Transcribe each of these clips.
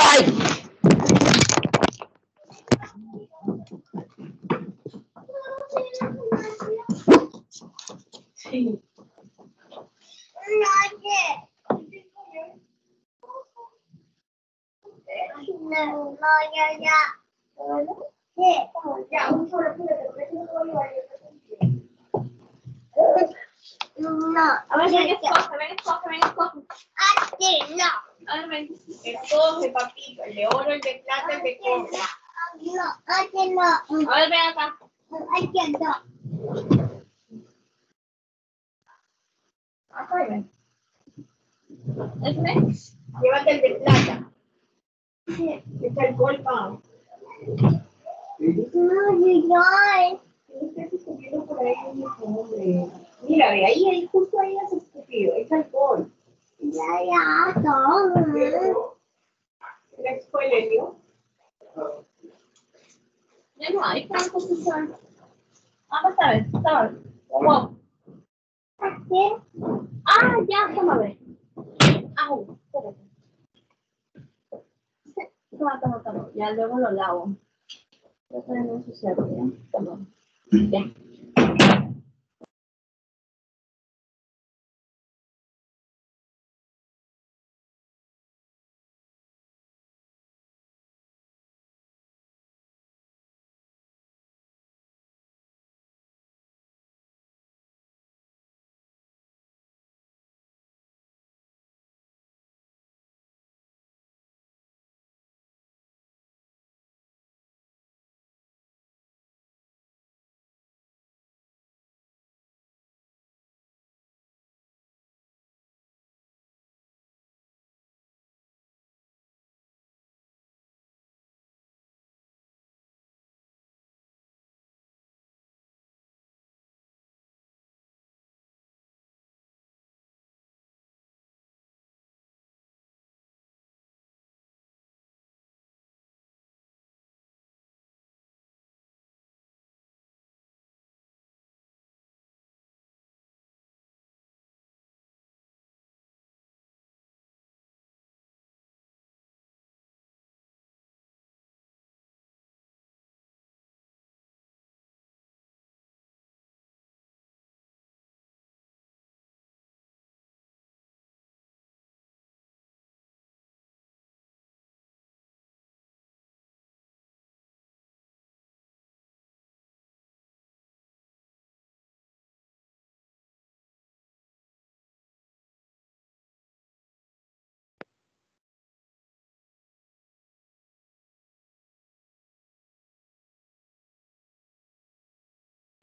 ¡Ay! Sí. No. A oro, el de plata, de lo lavo.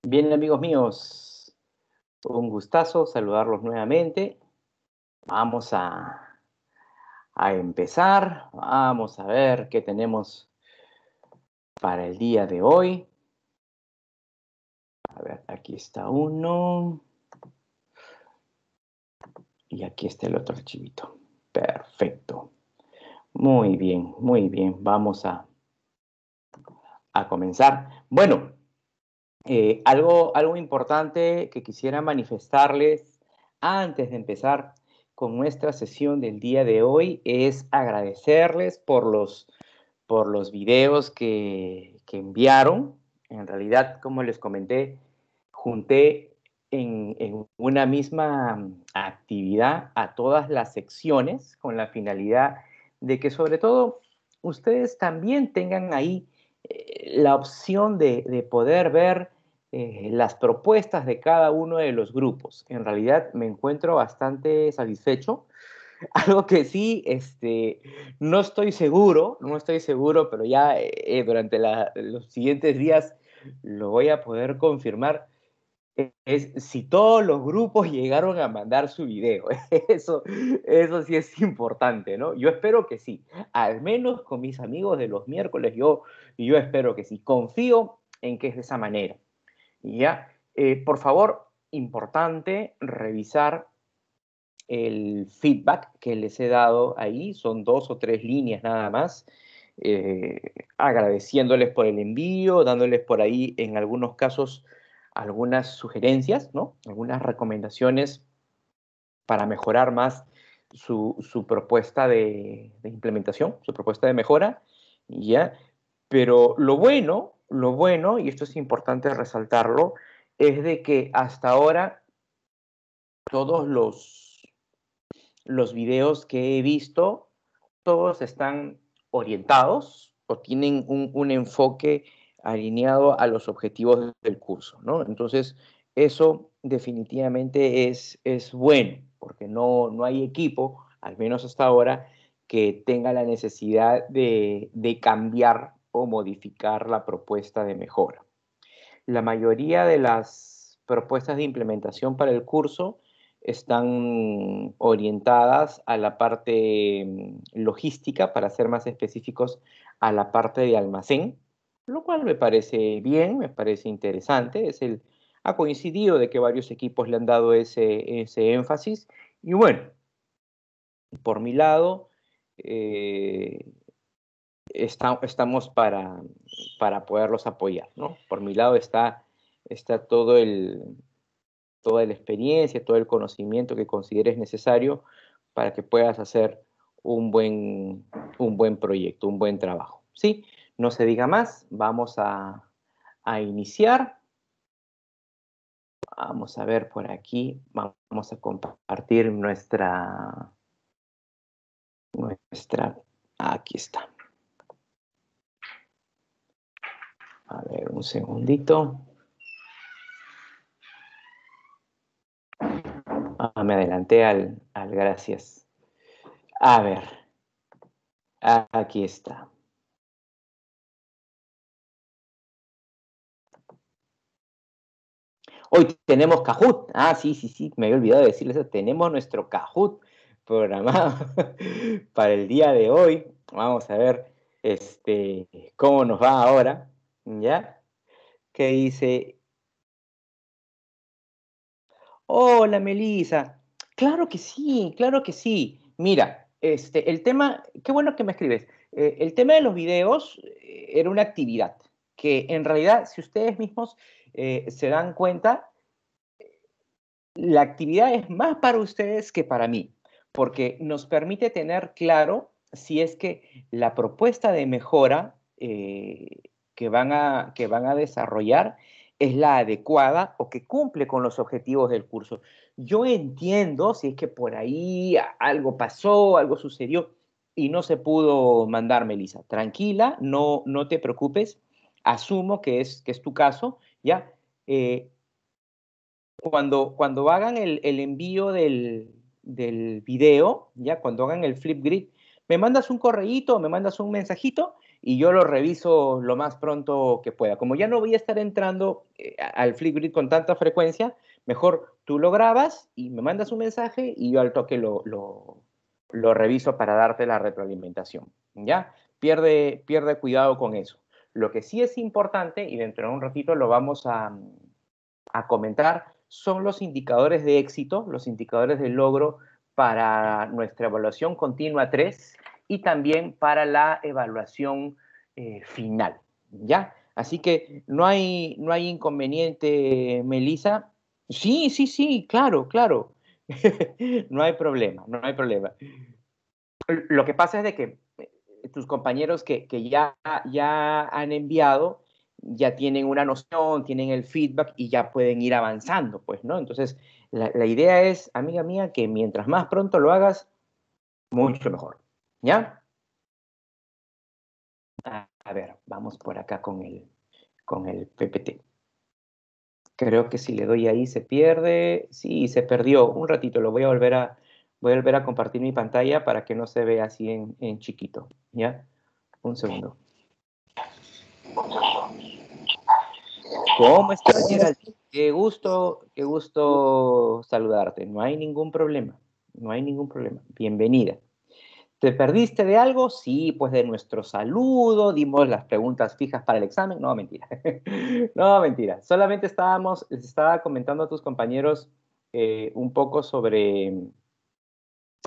Bien, amigos míos, un gustazo saludarlos nuevamente. Vamos a, empezar, vamos a ver qué tenemos para el día de hoy. A ver, aquí está uno. Y aquí está el otro archivito. Perfecto. Muy bien, muy bien. Vamos a, a comenzar. Bueno, eh, algo, algo importante que quisiera manifestarles antes de empezar con nuestra sesión del día de hoy es agradecerles por los, por los videos que, enviaron. En realidad, como les comenté, junté en, una misma actividad a todas las secciones con la finalidad de que sobre todo ustedes también tengan ahí eh, la opción de, de poder ver eh, las propuestas de cada uno de los grupos. En realidad me encuentro bastante satisfecho. Algo que sí, este, no estoy seguro, no estoy seguro, pero ya eh, durante los siguientes días lo voy a poder confirmar, e-, es si todos los grupos llegaron a mandar su video. Eso, eso sí es importante, ¿no? Yo espero que sí. Al menos con mis amigos de los miércoles, yo, yo espero que sí. Confío en que es de esa manera. ¿ya? Eh, por favor, importante revisar el feedback que les he dado ahí, son dos o tres líneas nada más, eh, agradeciéndoles por el envío, dándoles por ahí en algunos casos algunas sugerencias, ¿no? Algunas recomendaciones para mejorar más su, propuesta de, de, implementación, su propuesta de mejora, ¿ya? Pero lo bueno lo bueno, y esto es importante resaltarlo, es de que hasta ahora todos los, los videos que he visto, todos están orientados o tienen un, enfoque alineado a los objetivos del curso, ¿no? Entonces, eso definitivamente es, es bueno, porque no, no hay equipo, al menos hasta ahora, que tenga la necesidad de, de cambiar o modificar la propuesta de mejora. La mayoría de las propuestas de implementación para el curso están orientadas a la parte mm, logística, para ser más específicos, a la parte de almacén, lo cual me parece bien, me parece interesante. Es el, ha coincidido de que varios equipos le han dado ese, ese énfasis. Y bueno, por mi lado, eh, estamos para, para poderlos apoyar, ¿no? Por mi lado está, está todo el, toda la experiencia, todo el conocimiento que consideres necesario para que puedas hacer un buen, un buen proyecto, un buen trabajo. ¿Sí? No se diga más, vamos a, a iniciar. Vamos a ver por aquí, vamos a compartir nuestra, nuestra, aquí está. A ver, un segundito. Ah, me adelanté al, al gracias. A ver, aquí está. Hoy tenemos Cajut. Ah, sí, sí, sí, me había olvidado de decirles eso. Tenemos nuestro Cajut programado para el día de hoy. Vamos a ver este, cómo nos va ahora. ¿ya? Que dice, hola Melisa, claro que sí, claro que sí. Mira, este, el tema, qué bueno que me escribes, eh, el tema de los videos eh, era una actividad que en realidad, si ustedes mismos eh, se dan cuenta, la actividad es más para ustedes que para mí, porque nos permite tener claro si es que la propuesta de mejora que van a, que van a desarrollar es la adecuada o que cumple con los objetivos del curso. Yo entiendo si es que por ahí algo pasó, algo sucedió y no se pudo mandar, Melissa. Tranquila, no, no te preocupes. Asumo que es, que es tu caso, ¿ya? Eh, cuando, cuando hagan el, envío del, del, video, ¿ya? Cuando hagan el Flipgrid, me mandas un correíto, me mandas un mensajito y yo lo reviso lo más pronto que pueda. Como ya no voy a estar entrando eh, al Flipgrid con tanta frecuencia, mejor tú lo grabas y me mandas un mensaje y yo al toque lo, lo, reviso para darte la retroalimentación. ¿Ya? Pierde, pierde cuidado con eso. Lo que sí es importante, y dentro de un ratito lo vamos a, a comentar, son los indicadores de éxito, los indicadores de logro para nuestra evaluación continua 3, y también para la evaluación eh, final. ¿Ya? Así que no hay, no hay inconveniente, Melissa. Sí, sí, sí, claro, claro. no hay problema, no hay problema. Lo que pasa es de que eh, tus compañeros que, ya, ya han enviado, ya tienen una noción, tienen el feedback y ya pueden ir avanzando, pues, ¿no? Entonces, la idea es, amiga mía, que mientras más pronto lo hagas, mucho mejor. ¿Ya? A ver, vamos por acá con el, con el PPT. Creo que si le doy ahí se pierde. Sí, se perdió. Un ratito, lo voy a volver a, voy a, volver a compartir mi pantalla para que no se vea así en, chiquito. ¿Ya? Un segundo. ¿Cómo estás, Qué gusto, qué gusto saludarte. No hay ningún problema. No hay ningún problema. Bienvenida. ¿Te perdiste de algo? Sí, pues de nuestro saludo, dimos las preguntas fijas para el examen. No, mentira. no, mentira. Solamente estábamos, les estaba comentando a tus compañeros eh, un poco sobre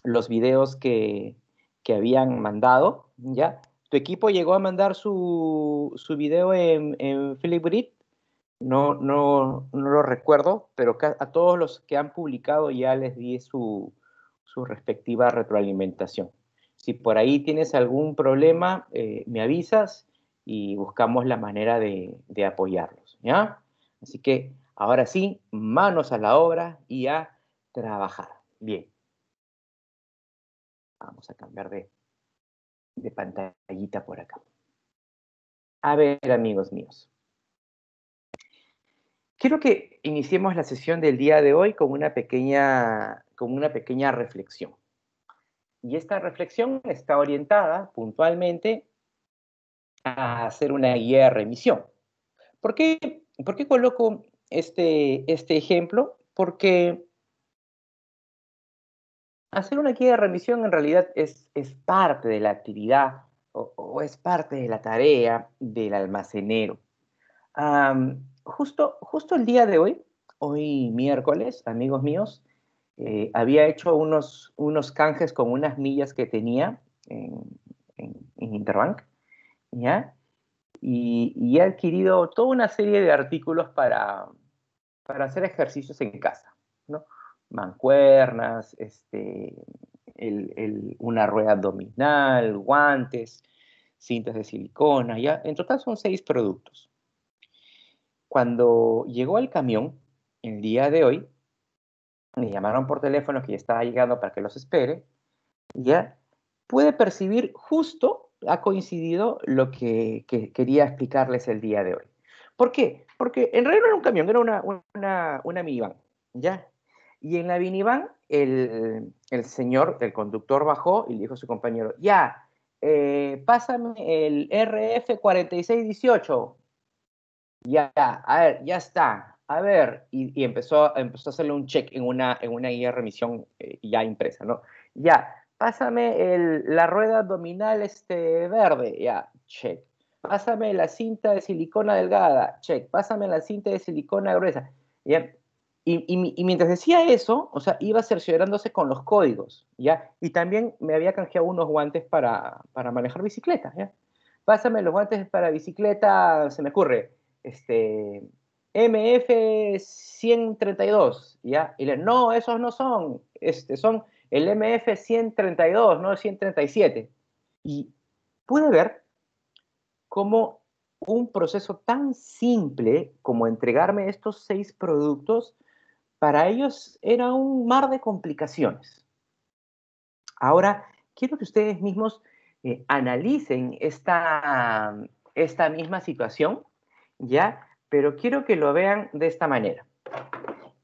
los videos que, habían mandado, ¿ya? Tu equipo llegó a mandar su, su video en, en Philip No, no, no lo recuerdo, pero a todos los que han publicado ya les di su respectiva retroalimentación. Si por ahí tienes algún problema, eh, me avisas y buscamos la manera de, apoyarlos. ¿ya? Así que ahora sí, manos a la obra y a trabajar. Bien. Vamos a cambiar de, pantallita por acá. A ver, amigos míos. Quiero que iniciemos la sesión del día de hoy con una pequeña, con una pequeña reflexión. Y esta reflexión está orientada puntualmente a hacer una guía de remisión. ¿Por qué, por coloco este, este ejemplo? Porque hacer una guía de remisión en realidad es, es parte de la actividad o, es parte de la tarea del almacenero. justo, justo el día de hoy, hoy miércoles, amigos míos, eh, había hecho unos, unos canjes con unas millas que tenía en, en, Interbank, ¿ya? Y, y, he adquirido toda una serie de artículos para, para hacer ejercicios en casa, ¿no? Mancuernas, este, el, el, una rueda abdominal, guantes, cintas de silicona, ¿ya? En total son seis productos. Cuando llegó el camión, el día de hoy, me llamaron por teléfono que ya estaba llegando para que los espere, ya puede percibir justo, ha coincidido lo que, quería explicarles el día de hoy. ¿Por qué? Porque en realidad no era un camión, era una, una, minivan, ¿ya? Y en la minivan el, señor, el conductor bajó y le dijo a su compañero, ya, eh, pásame el RF 4618. Ya, a ver, ya está a ver, y, empezó, empezó a hacerle un check en una, en una guía de remisión eh, ya impresa, ¿no? Ya, pásame la rueda abdominal este, verde, ya, check. Pásame la cinta de silicona delgada, check. Pásame la cinta de silicona gruesa, ya. Y, mientras decía eso, o sea, iba cerciorándose con los códigos, ¿ya? Y también me había canjeado unos guantes para, para manejar bicicleta, ¿ya? Pásame los guantes para bicicleta, se me ocurre, este, MF132, ¿ya? Y le, no, esos no son, este, son el MF132, no el 137. Y pude ver cómo un proceso tan simple como entregarme estos seis productos, para ellos era un mar de complicaciones. Ahora, quiero que ustedes mismos eh, analicen esta, esta misma situación, ¿ya? pero quiero que lo vean de esta manera.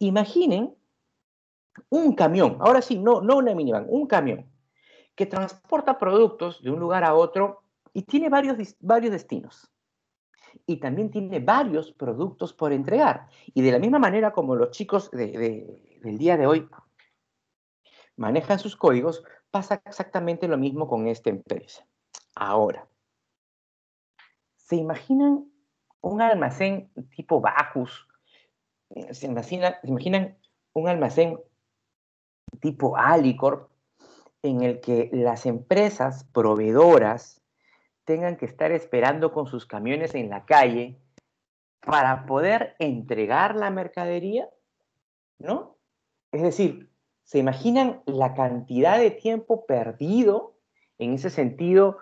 Imaginen un camión, ahora sí, no, no una minivan, un camión que transporta productos de un lugar a otro y tiene varios, varios destinos. Y también tiene varios productos por entregar. Y de la misma manera como los chicos del día de hoy manejan sus códigos, pasa exactamente lo mismo con esta empresa. Ahora, ¿se imaginan un almacén tipo Bacus. ¿Se, ¿Se imaginan un almacén tipo Alicorp en el que las empresas proveedoras tengan que estar esperando con sus camiones en la calle para poder entregar la mercadería? ¿No? Es decir, ¿se imaginan la cantidad de tiempo perdido en ese sentido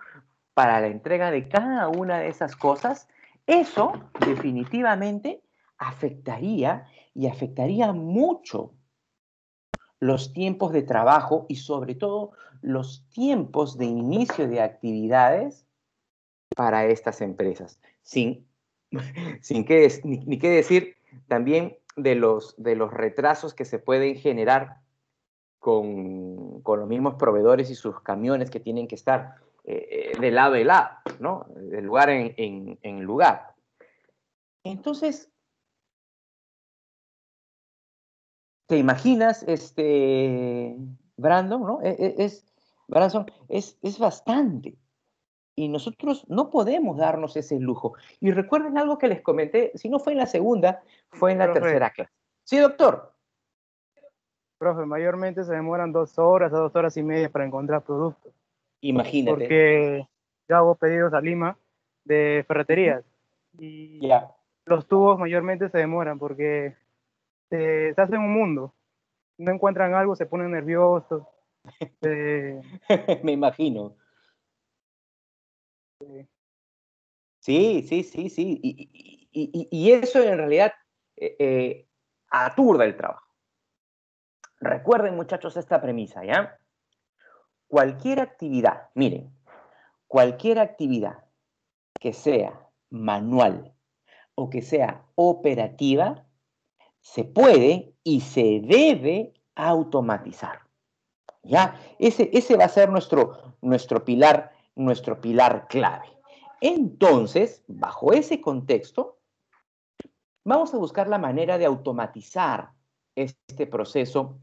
para la entrega de cada una de esas cosas? Eso definitivamente afectaría y afectaría mucho los tiempos de trabajo y sobre todo los tiempos de inicio de actividades para estas empresas. Sin, que, qué decir también de los, retrasos que se pueden generar con, con, los mismos proveedores y sus camiones que tienen que estar eh, eh, de lado a lado, ¿no? De lugar en, lugar. Entonces, ¿te imaginas, este, Brandon, ¿no? E, e, es, es, bastante. Y nosotros no podemos darnos ese lujo. Y recuerden algo que les comenté, si no fue en la segunda, fue en la tercera clase. Sí, doctor. Profe, mayormente se demoran dos horas a dos horas y media para encontrar productos. Imagínate. Porque ya hago pedidos a Lima de ferreterías y los tubos mayormente se demoran porque se, hacen un mundo. No encuentran algo, se ponen nerviosos. Me imagino. Sí, sí, sí, sí. Y, y, eso en realidad eh, eh, aturda el trabajo. Recuerden, muchachos, esta premisa, ¿ya? cualquier actividad, miren, cualquier actividad que sea manual o que sea operativa, se puede y se debe automatizar. ¿Ya? Ese, va a ser nuestro, nuestro, pilar, nuestro pilar clave. Entonces, bajo ese contexto, vamos a buscar la manera de automatizar este proceso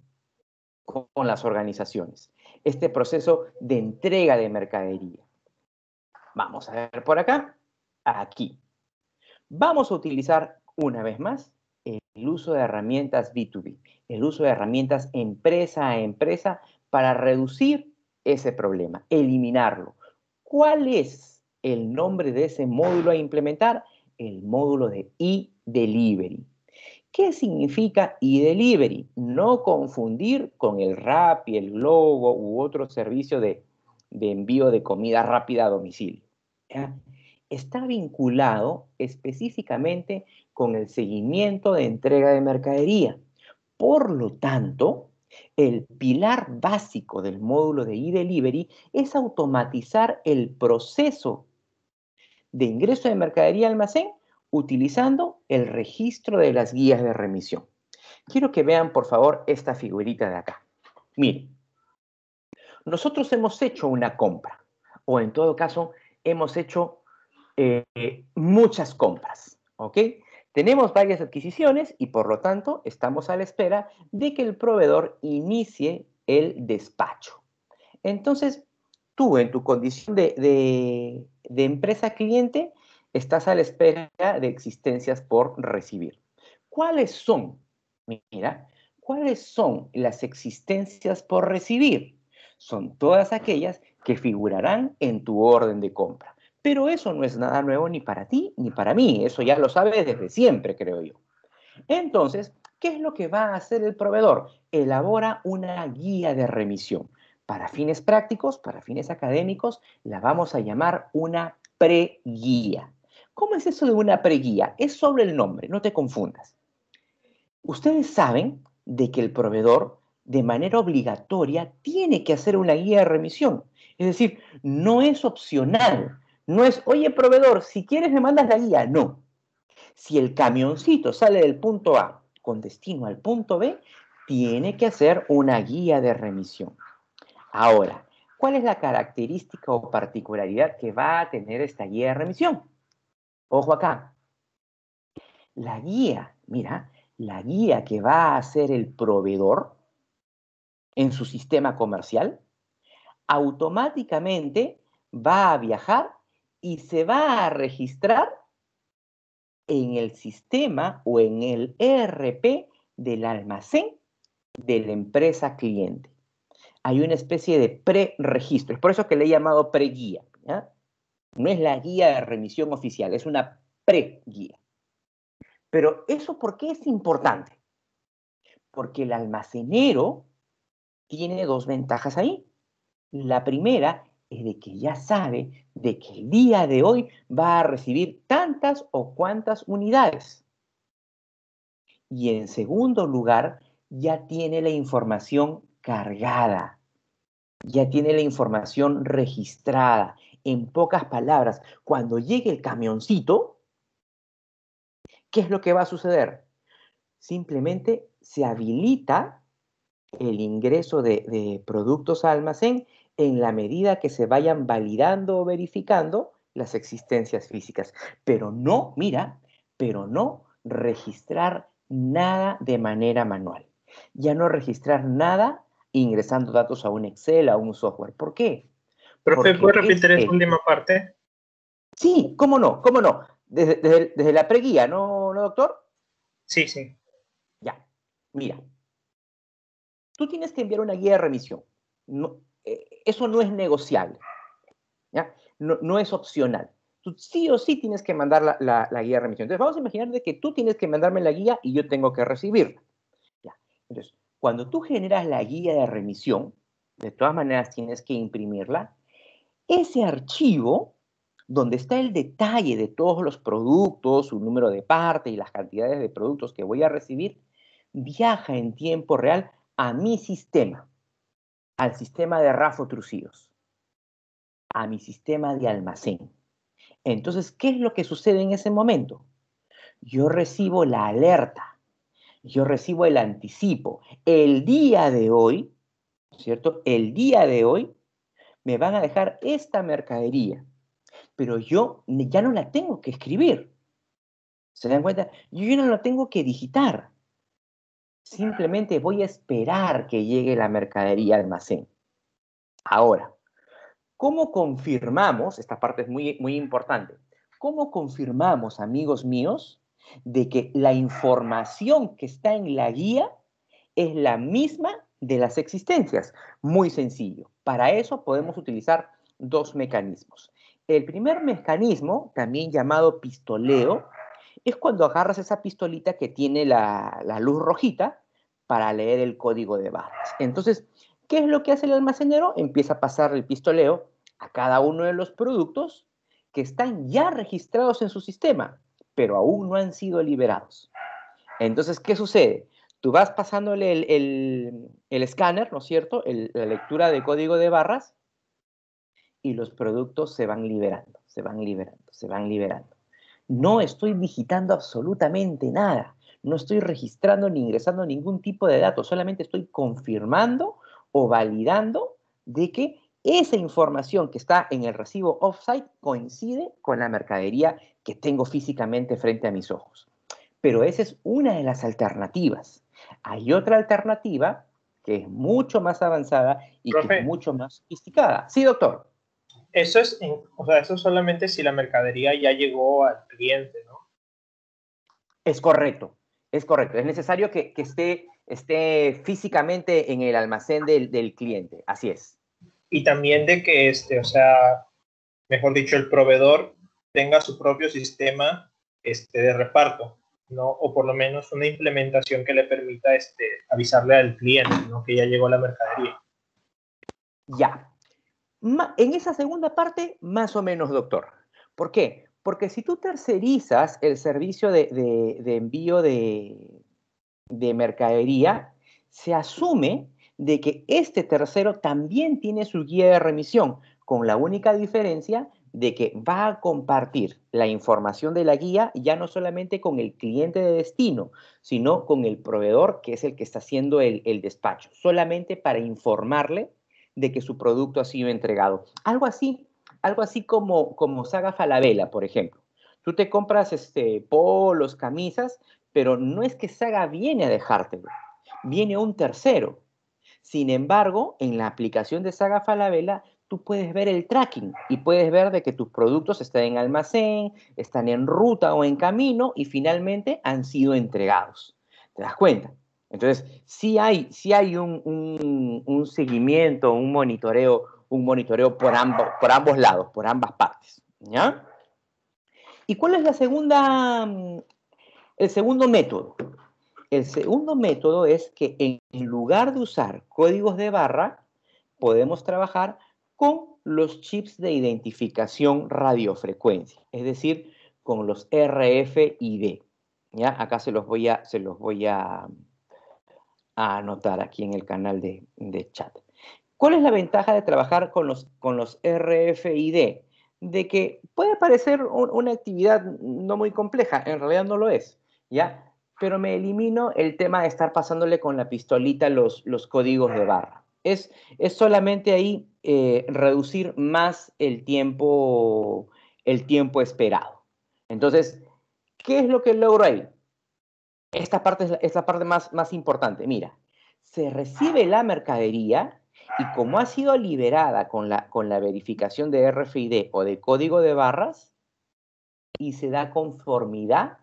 con las organizaciones este proceso de entrega de mercadería. Vamos a ver por acá, aquí. Vamos a utilizar una vez más el uso de herramientas B2B, el uso de herramientas empresa a empresa para reducir ese problema, eliminarlo. ¿Cuál es el nombre de ese módulo a implementar? El módulo de e-delivery. ¿Qué significa e-delivery? No confundir con el RAPI, el Globo u otro servicio de, envío de comida rápida a domicilio. Está vinculado específicamente con el seguimiento de entrega de mercadería. Por lo tanto, el pilar básico del módulo de e-delivery es automatizar el proceso de ingreso de mercadería al almacén utilizando el registro de las guías de remisión. Quiero que vean, por favor, esta figurita de acá. Miren, nosotros hemos hecho una compra, o en todo caso, hemos hecho eh, muchas compras, ¿ok? Tenemos varias adquisiciones y por lo tanto estamos a la espera de que el proveedor inicie el despacho. Entonces, tú en tu condición de empresa cliente estás a la espera de existencias por recibir. ¿Cuáles son? Mira, ¿cuáles son las existencias por recibir? Son todas aquellas que figurarán en tu orden de compra. Pero eso no es nada nuevo ni para ti ni para mí, eso ya lo sabes desde siempre, creo yo. Entonces, ¿qué es lo que va a hacer el proveedor? Elabora una guía de remisión. Para fines prácticos, para fines académicos, la vamos a llamar una preguía. ¿Cómo es eso de una preguía? Es sobre el nombre, no te confundas. Ustedes saben de que el proveedor de manera obligatoria tiene que hacer una guía de remisión. Es decir, no es opcional. No es, oye proveedor, si quieres me mandas la guía. No. Si el camioncito sale del punto A con destino al punto B, tiene que hacer una guía de remisión. Ahora, ¿cuál es la característica o particularidad que va a tener esta guía de remisión? Ojo acá. La guía, mira, la guía que va a ser el proveedor en su sistema comercial, automáticamente va a viajar y se va a registrar en el sistema o en el ERP del almacén de la empresa cliente. Hay una especie de pre-registro, es por eso que le he llamado preguía. ¿ya? No es la guía de remisión oficial, es una pre-guía. Pero eso, ¿por qué es importante? Porque el almacenero tiene dos ventajas ahí. La primera es de que ya sabe de que el día de hoy va a recibir tantas o cuantas unidades. Y en segundo lugar, ya tiene la información cargada, ya tiene la información registrada, en pocas palabras, cuando llegue el camioncito, ¿qué es lo que va a suceder? Simplemente se habilita el ingreso de, productos a almacén en la medida que se vayan validando o verificando las existencias físicas. Pero no, mira, pero no registrar nada de manera manual. Ya no registrar nada ingresando datos a un Excel, a un software. ¿Por qué? Profe, ¿puedo repetir este esa última parte? Sí, cómo no, cómo no. Desde, la preguía, ¿no, ¿no, doctor? Sí, sí. Ya, mira. Tú tienes que enviar una guía de remisión. No, eh, eso no es negociable. ¿ya? No, no, es opcional. Tú sí o sí tienes que mandar la, guía de remisión. Entonces, vamos a imaginar de que tú tienes que mandarme la guía y yo tengo que recibirla. Entonces, cuando tú generas la guía de remisión, de todas maneras tienes que imprimirla ese archivo, donde está el detalle de todos los productos, su número de parte y las cantidades de productos que voy a recibir, viaja en tiempo real a mi sistema, al sistema de Rafa Trucidos, a mi sistema de almacén. Entonces, ¿qué es lo que sucede en ese momento? Yo recibo la alerta, yo recibo el anticipo. El día de hoy, ¿cierto? El día de hoy me van a dejar esta mercadería, pero yo ya no la tengo que escribir. ¿Se dan cuenta? Yo ya no la tengo que digitar. Simplemente voy a esperar que llegue la mercadería al almacén. Ahora, ¿cómo confirmamos? Esta parte es muy, muy importante. ¿Cómo confirmamos, amigos míos, de que la información que está en la guía es la misma de las existencias. Muy sencillo. Para eso podemos utilizar dos mecanismos. El primer mecanismo, también llamado pistoleo, es cuando agarras esa pistolita que tiene la, la luz rojita para leer el código de barras. Entonces, ¿qué es lo que hace el almacenero? Empieza a pasar el pistoleo a cada uno de los productos que están ya registrados en su sistema, pero aún no han sido liberados. Entonces, ¿qué sucede? Tú vas pasándole el, escáner, ¿no es cierto? la lectura de código de barras y los productos se van liberando, se van liberando, se van liberando. No estoy digitando absolutamente nada, no estoy registrando ni ingresando ningún tipo de datos, solamente estoy confirmando o validando de que esa información que está en el recibo offsite coincide con la mercadería que tengo físicamente frente a mis ojos. Pero esa es una de las alternativas. Hay otra alternativa que es mucho más avanzada y mucho más sofisticada. Sí, doctor. Eso es, o sea, eso solamente si la mercadería ya llegó al cliente, ¿no? Es correcto, es correcto. Es necesario que, que esté, esté físicamente en el almacén del, del, cliente, así es. Y también de que este, o sea, mejor dicho, el proveedor tenga su propio sistema este, de reparto o por lo menos una implementación que le permita este, avisarle al cliente que ya llegó la mercadería. Ya. En esa segunda parte, más o menos, doctor. ¿Por qué? Porque si tú tercerizas el servicio de, envío de, de mercadería, se asume de que este tercero también tiene su guía de remisión, con la única diferencia de que va a compartir la información de la guía ya no solamente con el cliente de destino, sino con el proveedor que es el que está haciendo el, despacho, solamente para informarle de que su producto ha sido entregado. Algo así, algo así como, como Saga Falabella, por ejemplo. Tú te compras este, polos, camisas, pero no es que Saga viene a dejártelo, viene un tercero. Sin embargo, en la aplicación de Saga Falabella tú puedes ver el tracking y puedes ver de que tus productos están en almacén, están en ruta o en camino y finalmente han sido entregados. ¿Te das cuenta? Entonces, sí hay, hay un, seguimiento, un monitoreo, un monitoreo por ambos, por ambos lados, por ambas partes. ¿ya? ¿Y cuál es la segunda, el segundo método? El segundo método es que en lugar de usar códigos de barra, podemos trabajar con los chips de identificación radiofrecuencia, es decir, con los RFID. ¿ya? Acá se los voy a, se los voy a, a anotar aquí en el canal de, chat. ¿Cuál es la ventaja de trabajar con los, con los RFID? De que puede parecer una actividad no muy compleja, en realidad no lo es, ¿ya? Pero me elimino el tema de estar pasándole con la pistolita los, los códigos de barra. Es, solamente ahí eh, reducir más el tiempo, esperado. Entonces, ¿qué es lo que logro ahí? Esta parte es la, parte más, importante. Mira, se recibe la mercadería y como ha sido liberada con la verificación de RFID o de código de barras, y se da conformidad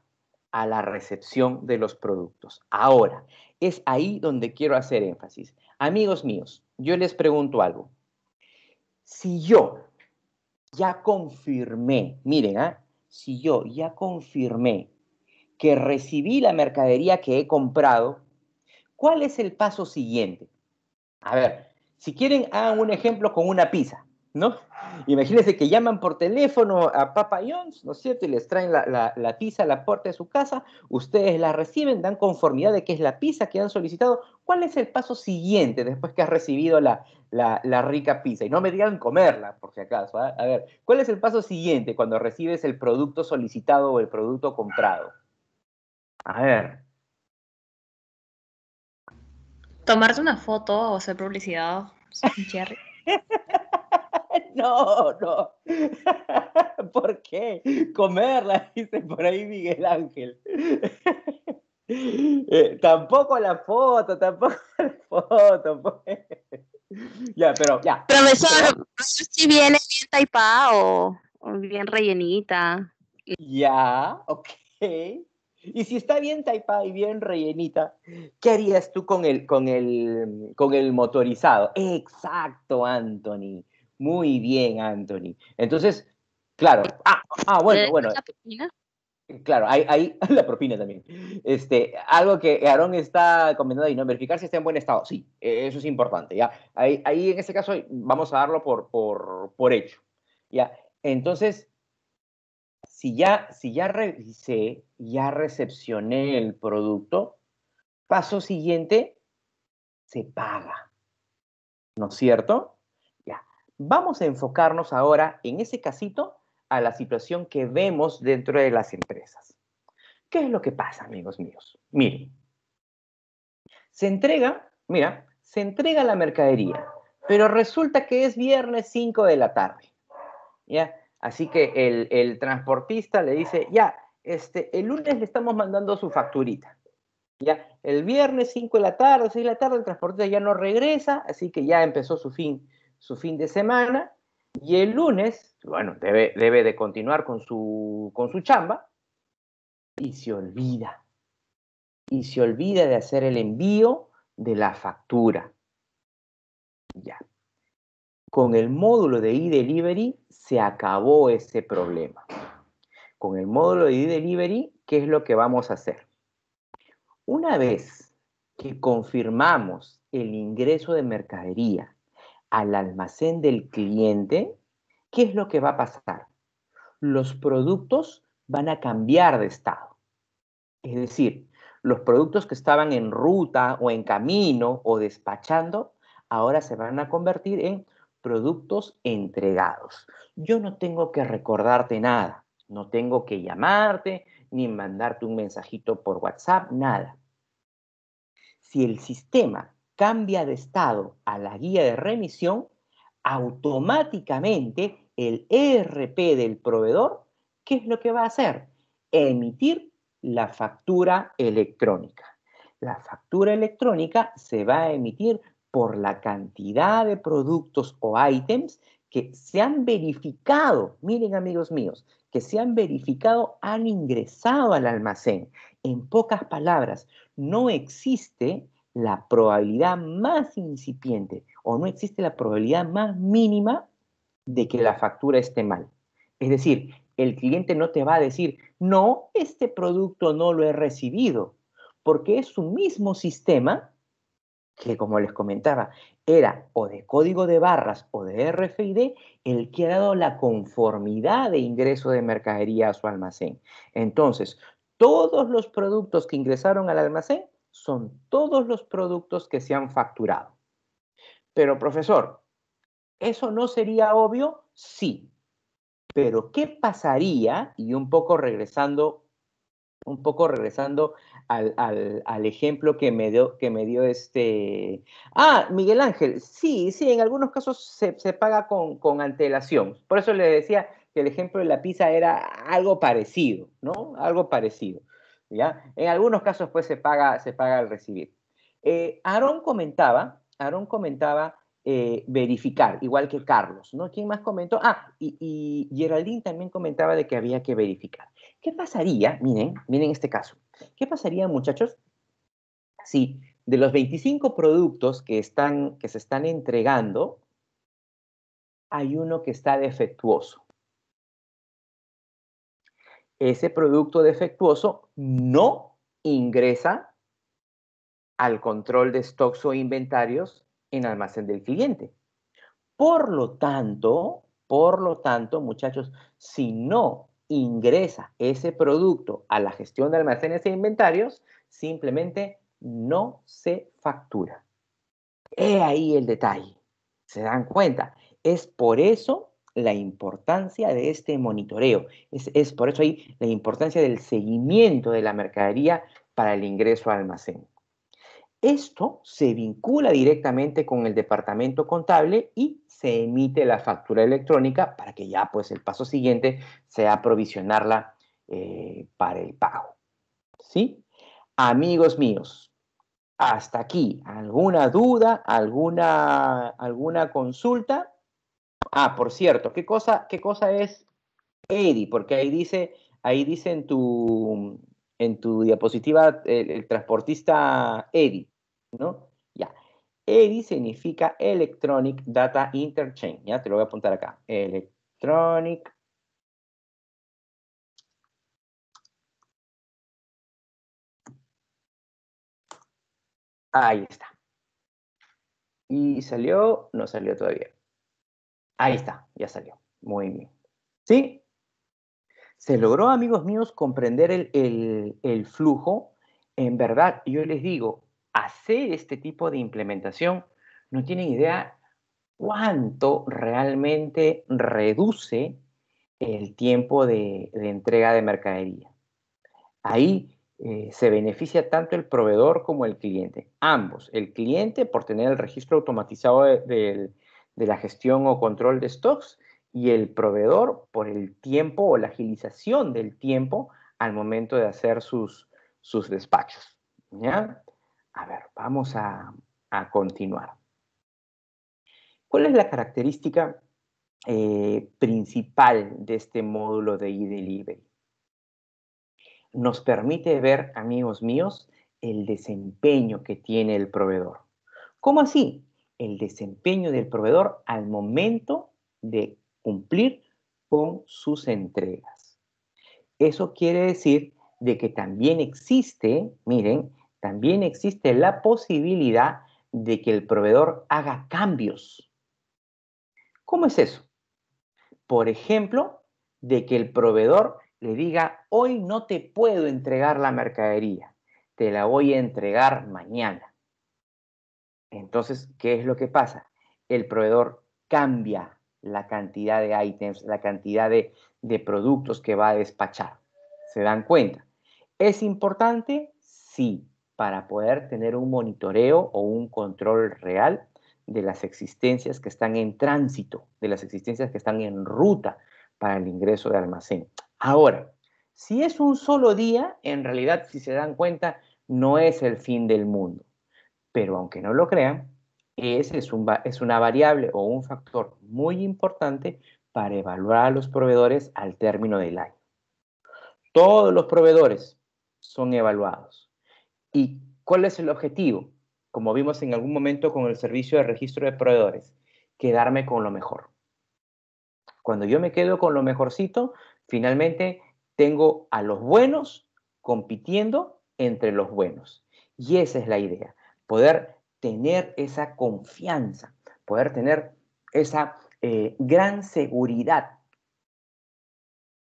a la recepción de los productos. Ahora, es ahí donde quiero hacer énfasis. Amigos míos, yo les pregunto algo. Si yo ya confirmé, miren, ¿ah? si yo ya confirmé que recibí la mercadería que he comprado, ¿cuál es el paso siguiente? A ver, si quieren, hagan un ejemplo con una pizza. ¿no? Imagínense que llaman por teléfono a Papa Jones, ¿no es cierto? Y les traen la, pizza a la puerta de su casa, ustedes la reciben, dan conformidad de que es la pizza que han solicitado. ¿Cuál es el paso siguiente después que has recibido la, rica pizza? Y no me digan comerla, por si acaso. ¿ah? A ver, ¿cuál es el paso siguiente cuando recibes el producto solicitado o el producto comprado? A ver. Tomarse una foto o hacer publicidad, no, no. ¿Por qué? Comerla, dice por ahí Miguel Ángel. Eh, tampoco la foto, tampoco la foto. Pues. Ya, pero ya. Profesor, si viene bien taipado o bien rellenita. Ya, ok. Y si está bien taipada y bien rellenita, ¿qué harías tú con el, con el, con el motorizado? Exacto, Anthony. Muy bien, Anthony. Entonces, claro. Ah, ah bueno, bueno. La propina? Claro, hay, la propina también. Este, algo que Aaron está comentando ahí, ¿no? Verificar si está en buen estado. Sí, e, eso es importante, ¿ya? Ahí, en este caso vamos a darlo por, por, hecho, ¿ya? Entonces, si ya, si ya revisé, ya recepcioné el producto, paso siguiente, se paga, ¿no es cierto? Vamos a enfocarnos ahora en ese casito a la situación que vemos dentro de las empresas. ¿Qué es lo que pasa, amigos míos? Miren, se entrega, mira, se entrega la mercadería, pero resulta que es viernes 5 de la tarde. ¿ya? Así que el, transportista le dice, ya, este, el lunes le estamos mandando su facturita. Ya, el viernes 5 de la tarde, 6 de la tarde, el transportista ya no regresa, así que ya empezó su fin su fin de semana y el lunes, bueno, debe, de continuar con su, con su chamba y se olvida. Y se olvida de hacer el envío de la factura. Ya. Con el módulo de e-delivery se acabó ese problema. Con el módulo de e-delivery, ¿qué es lo que vamos a hacer? Una vez que confirmamos el ingreso de mercadería al almacén del cliente, ¿qué es lo que va a pasar? Los productos van a cambiar de estado. Es decir, los productos que estaban en ruta o en camino o despachando, ahora se van a convertir en productos entregados. Yo no tengo que recordarte nada, no tengo que llamarte ni mandarte un mensajito por WhatsApp, nada. Si el sistema cambia de estado a la guía de remisión, automáticamente el ERP del proveedor, ¿qué es lo que va a hacer? Emitir la factura electrónica. La factura electrónica se va a emitir por la cantidad de productos o ítems que se han verificado, miren amigos míos, que se han verificado han ingresado al almacén. En pocas palabras, no existe la probabilidad más incipiente o no existe la probabilidad más mínima de que la factura esté mal. Es decir, el cliente no te va a decir, no, este producto no lo he recibido, porque es su mismo sistema que, como les comentaba, era o de código de barras o de RFID el que ha dado la conformidad de ingreso de mercadería a su almacén. Entonces, todos los productos que ingresaron al almacén son todos los productos que se han facturado. Pero profesor, ¿eso no sería obvio? Sí. Pero ¿qué pasaría? Y un poco regresando, un poco regresando al, ejemplo que me, dio, que me dio este... Ah, Miguel Ángel, sí, sí, en algunos casos se, paga con, con antelación. Por eso le decía que el ejemplo de la pizza era algo parecido, ¿no? Algo parecido. En algunos casos, pues, se paga, se paga al recibir. Eh, Aarón comentaba, Aarón comentaba eh, verificar, igual que Carlos, ¿no? ¿Quién más comentó? Ah, y, Geraldine también comentaba de que había que verificar. ¿Qué pasaría, miren, miren este caso, qué pasaría, muchachos, si de los 25 productos que, están, que se están entregando, hay uno que está defectuoso ese producto defectuoso no ingresa al control de stocks o inventarios en almacén del cliente. Por lo tanto, por lo tanto, muchachos, si no ingresa ese producto a la gestión de almacenes e inventarios, simplemente no se factura. He ahí el detalle. ¿Se dan cuenta? Es por eso la importancia de este monitoreo. Es, por eso ahí la importancia del seguimiento de la mercadería para el ingreso al almacén. Esto se vincula directamente con el departamento contable y se emite la factura electrónica para que ya pues el paso siguiente sea provisionarla eh, para el pago. ¿Sí? Amigos míos, hasta aquí. ¿Alguna duda? ¿Alguna, alguna consulta? Ah, por cierto, ¿qué cosa, qué cosa es EDI? Porque ahí dice, ahí en tu, en tu diapositiva el, transportista EDI, ¿no? Ya. EDI significa Electronic Data Interchange. Ya te lo voy a apuntar acá. Electronic Ahí está. Y salió, no salió todavía. Ahí está, ya salió. Muy bien. ¿Sí? Se logró, amigos míos, comprender el, flujo. En verdad, yo les digo, hacer este tipo de implementación, no tienen idea cuánto realmente reduce el tiempo de, entrega de mercadería. Ahí eh, se beneficia tanto el proveedor como el cliente, ambos, el cliente por tener el registro automatizado del de la gestión o control de stocks y el proveedor por el tiempo o la agilización del tiempo al momento de hacer sus, despachos. A ver, vamos a, continuar. ¿Cuál es la característica eh, principal de este módulo de e-delivery? Nos permite ver, amigos míos, el desempeño que tiene el proveedor. ¿Cómo así? el desempeño del proveedor al momento de cumplir con sus entregas. Eso quiere decir de que también existe, miren, también existe la posibilidad de que el proveedor haga cambios. ¿Cómo es eso? Por ejemplo, de que el proveedor le diga, hoy no te puedo entregar la mercadería, te la voy a entregar mañana. Entonces, ¿qué es lo que pasa? El proveedor cambia la cantidad de ítems, la cantidad de, de productos que va a despachar. ¿Se dan cuenta? ¿Es importante? Sí, para poder tener un monitoreo o un control real de las existencias que están en tránsito, de las existencias que están en ruta para el ingreso de almacén. Ahora, si es un solo día, en realidad, si se dan cuenta, no es el fin del mundo pero aunque no lo crean, ese es, es una variable o un factor muy importante para evaluar a los proveedores al término del año. Todos los proveedores son evaluados. ¿Y cuál es el objetivo? Como vimos en algún momento con el servicio de registro de proveedores, quedarme con lo mejor. Cuando yo me quedo con lo mejorcito, finalmente tengo a los buenos compitiendo entre los buenos. Y esa es la idea poder tener esa confianza, poder tener esa eh, gran seguridad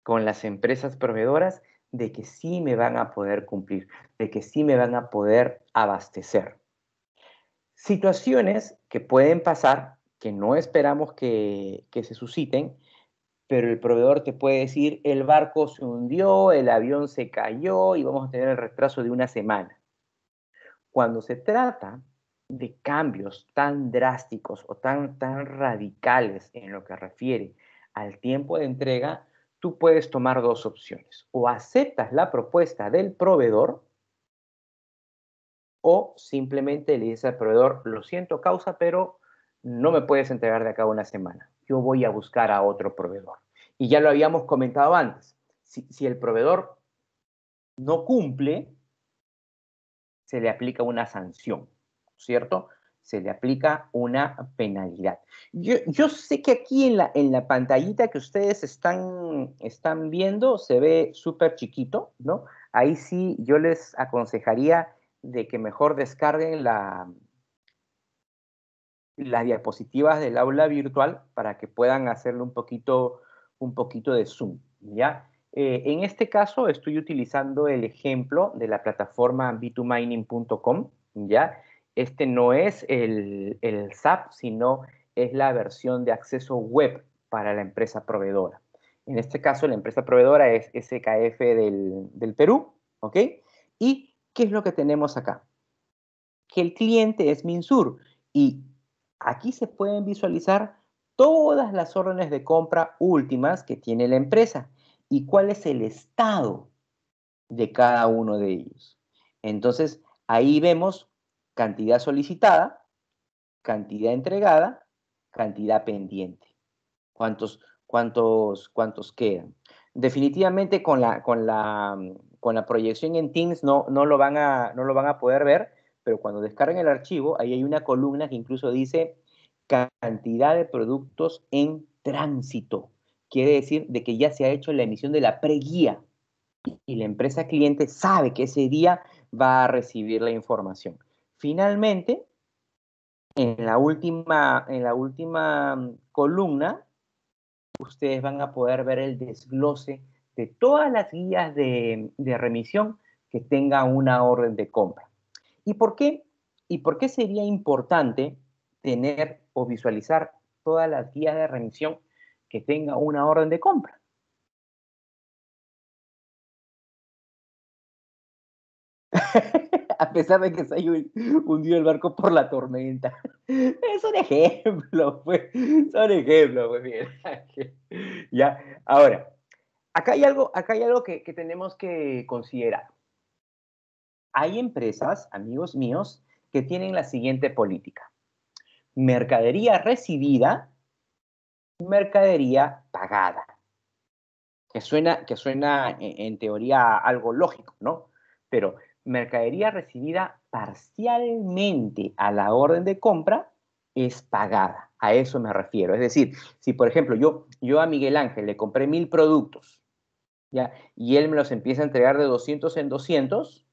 con las empresas proveedoras de que sí me van a poder cumplir, de que sí me van a poder abastecer. Situaciones que pueden pasar, que no esperamos que, que se susciten, pero el proveedor te puede decir, el barco se hundió, el avión se cayó y vamos a tener el retraso de una semana. Cuando se trata de cambios tan drásticos o tan, tan radicales en lo que refiere al tiempo de entrega, tú puedes tomar dos opciones. O aceptas la propuesta del proveedor o simplemente le dices al proveedor, lo siento causa, pero no me puedes entregar de acá una semana. Yo voy a buscar a otro proveedor. Y ya lo habíamos comentado antes. si el proveedor no cumple, se le aplica una sanción, ¿cierto? Se le aplica una penalidad. Yo, sé que aquí en la, en la pantallita que ustedes están, están viendo se ve súper chiquito, ¿no? Ahí sí yo les aconsejaría de que mejor descarguen la, las diapositivas del aula virtual para que puedan hacerle un poquito, un poquito de zoom, ¿ya? Eh, en este caso estoy utilizando el ejemplo de la plataforma b2mining.com, ¿ya? Este no es el, SAP, sino es la versión de acceso web para la empresa proveedora. En este caso, la empresa proveedora es SKF del, Perú, ¿ok? ¿Y qué es lo que tenemos acá? Que el cliente es Minsur y aquí se pueden visualizar todas las órdenes de compra últimas que tiene la empresa y cuál es el estado de cada uno de ellos. Entonces, ahí vemos cantidad solicitada, cantidad entregada, cantidad pendiente. ¿Cuántos, cuántos, cuántos quedan? Definitivamente con la, con la, con la proyección en Teams no, no, lo van a, no lo van a poder ver, pero cuando descarguen el archivo, ahí hay una columna que incluso dice cantidad de productos en tránsito quiere decir de que ya se ha hecho la emisión de la preguía y la empresa cliente sabe que ese día va a recibir la información. Finalmente, en la última, en la última mm, columna, ustedes van a poder ver el desglose de todas las guías de, remisión que tenga una orden de compra. ¿Y por qué? ¿Y por qué sería importante tener o visualizar todas las guías de remisión que tenga una orden de compra. a pesar de que se hundió el barco por la tormenta. Es un ejemplo, pues. un ejemplo. pues bien. ya, ahora, acá hay algo, acá hay algo que tenemos que considerar. Hay empresas, amigos míos, que tienen la siguiente política. Mercadería recibida mercadería pagada. Que suena, que suena en, teoría algo lógico, ¿no? Pero mercadería recibida parcialmente a la orden de compra es pagada. A eso me refiero. Es decir, si por ejemplo yo, yo a Miguel Ángel le compré mil productos ¿ya? y él me los empieza a entregar de 200 en 200,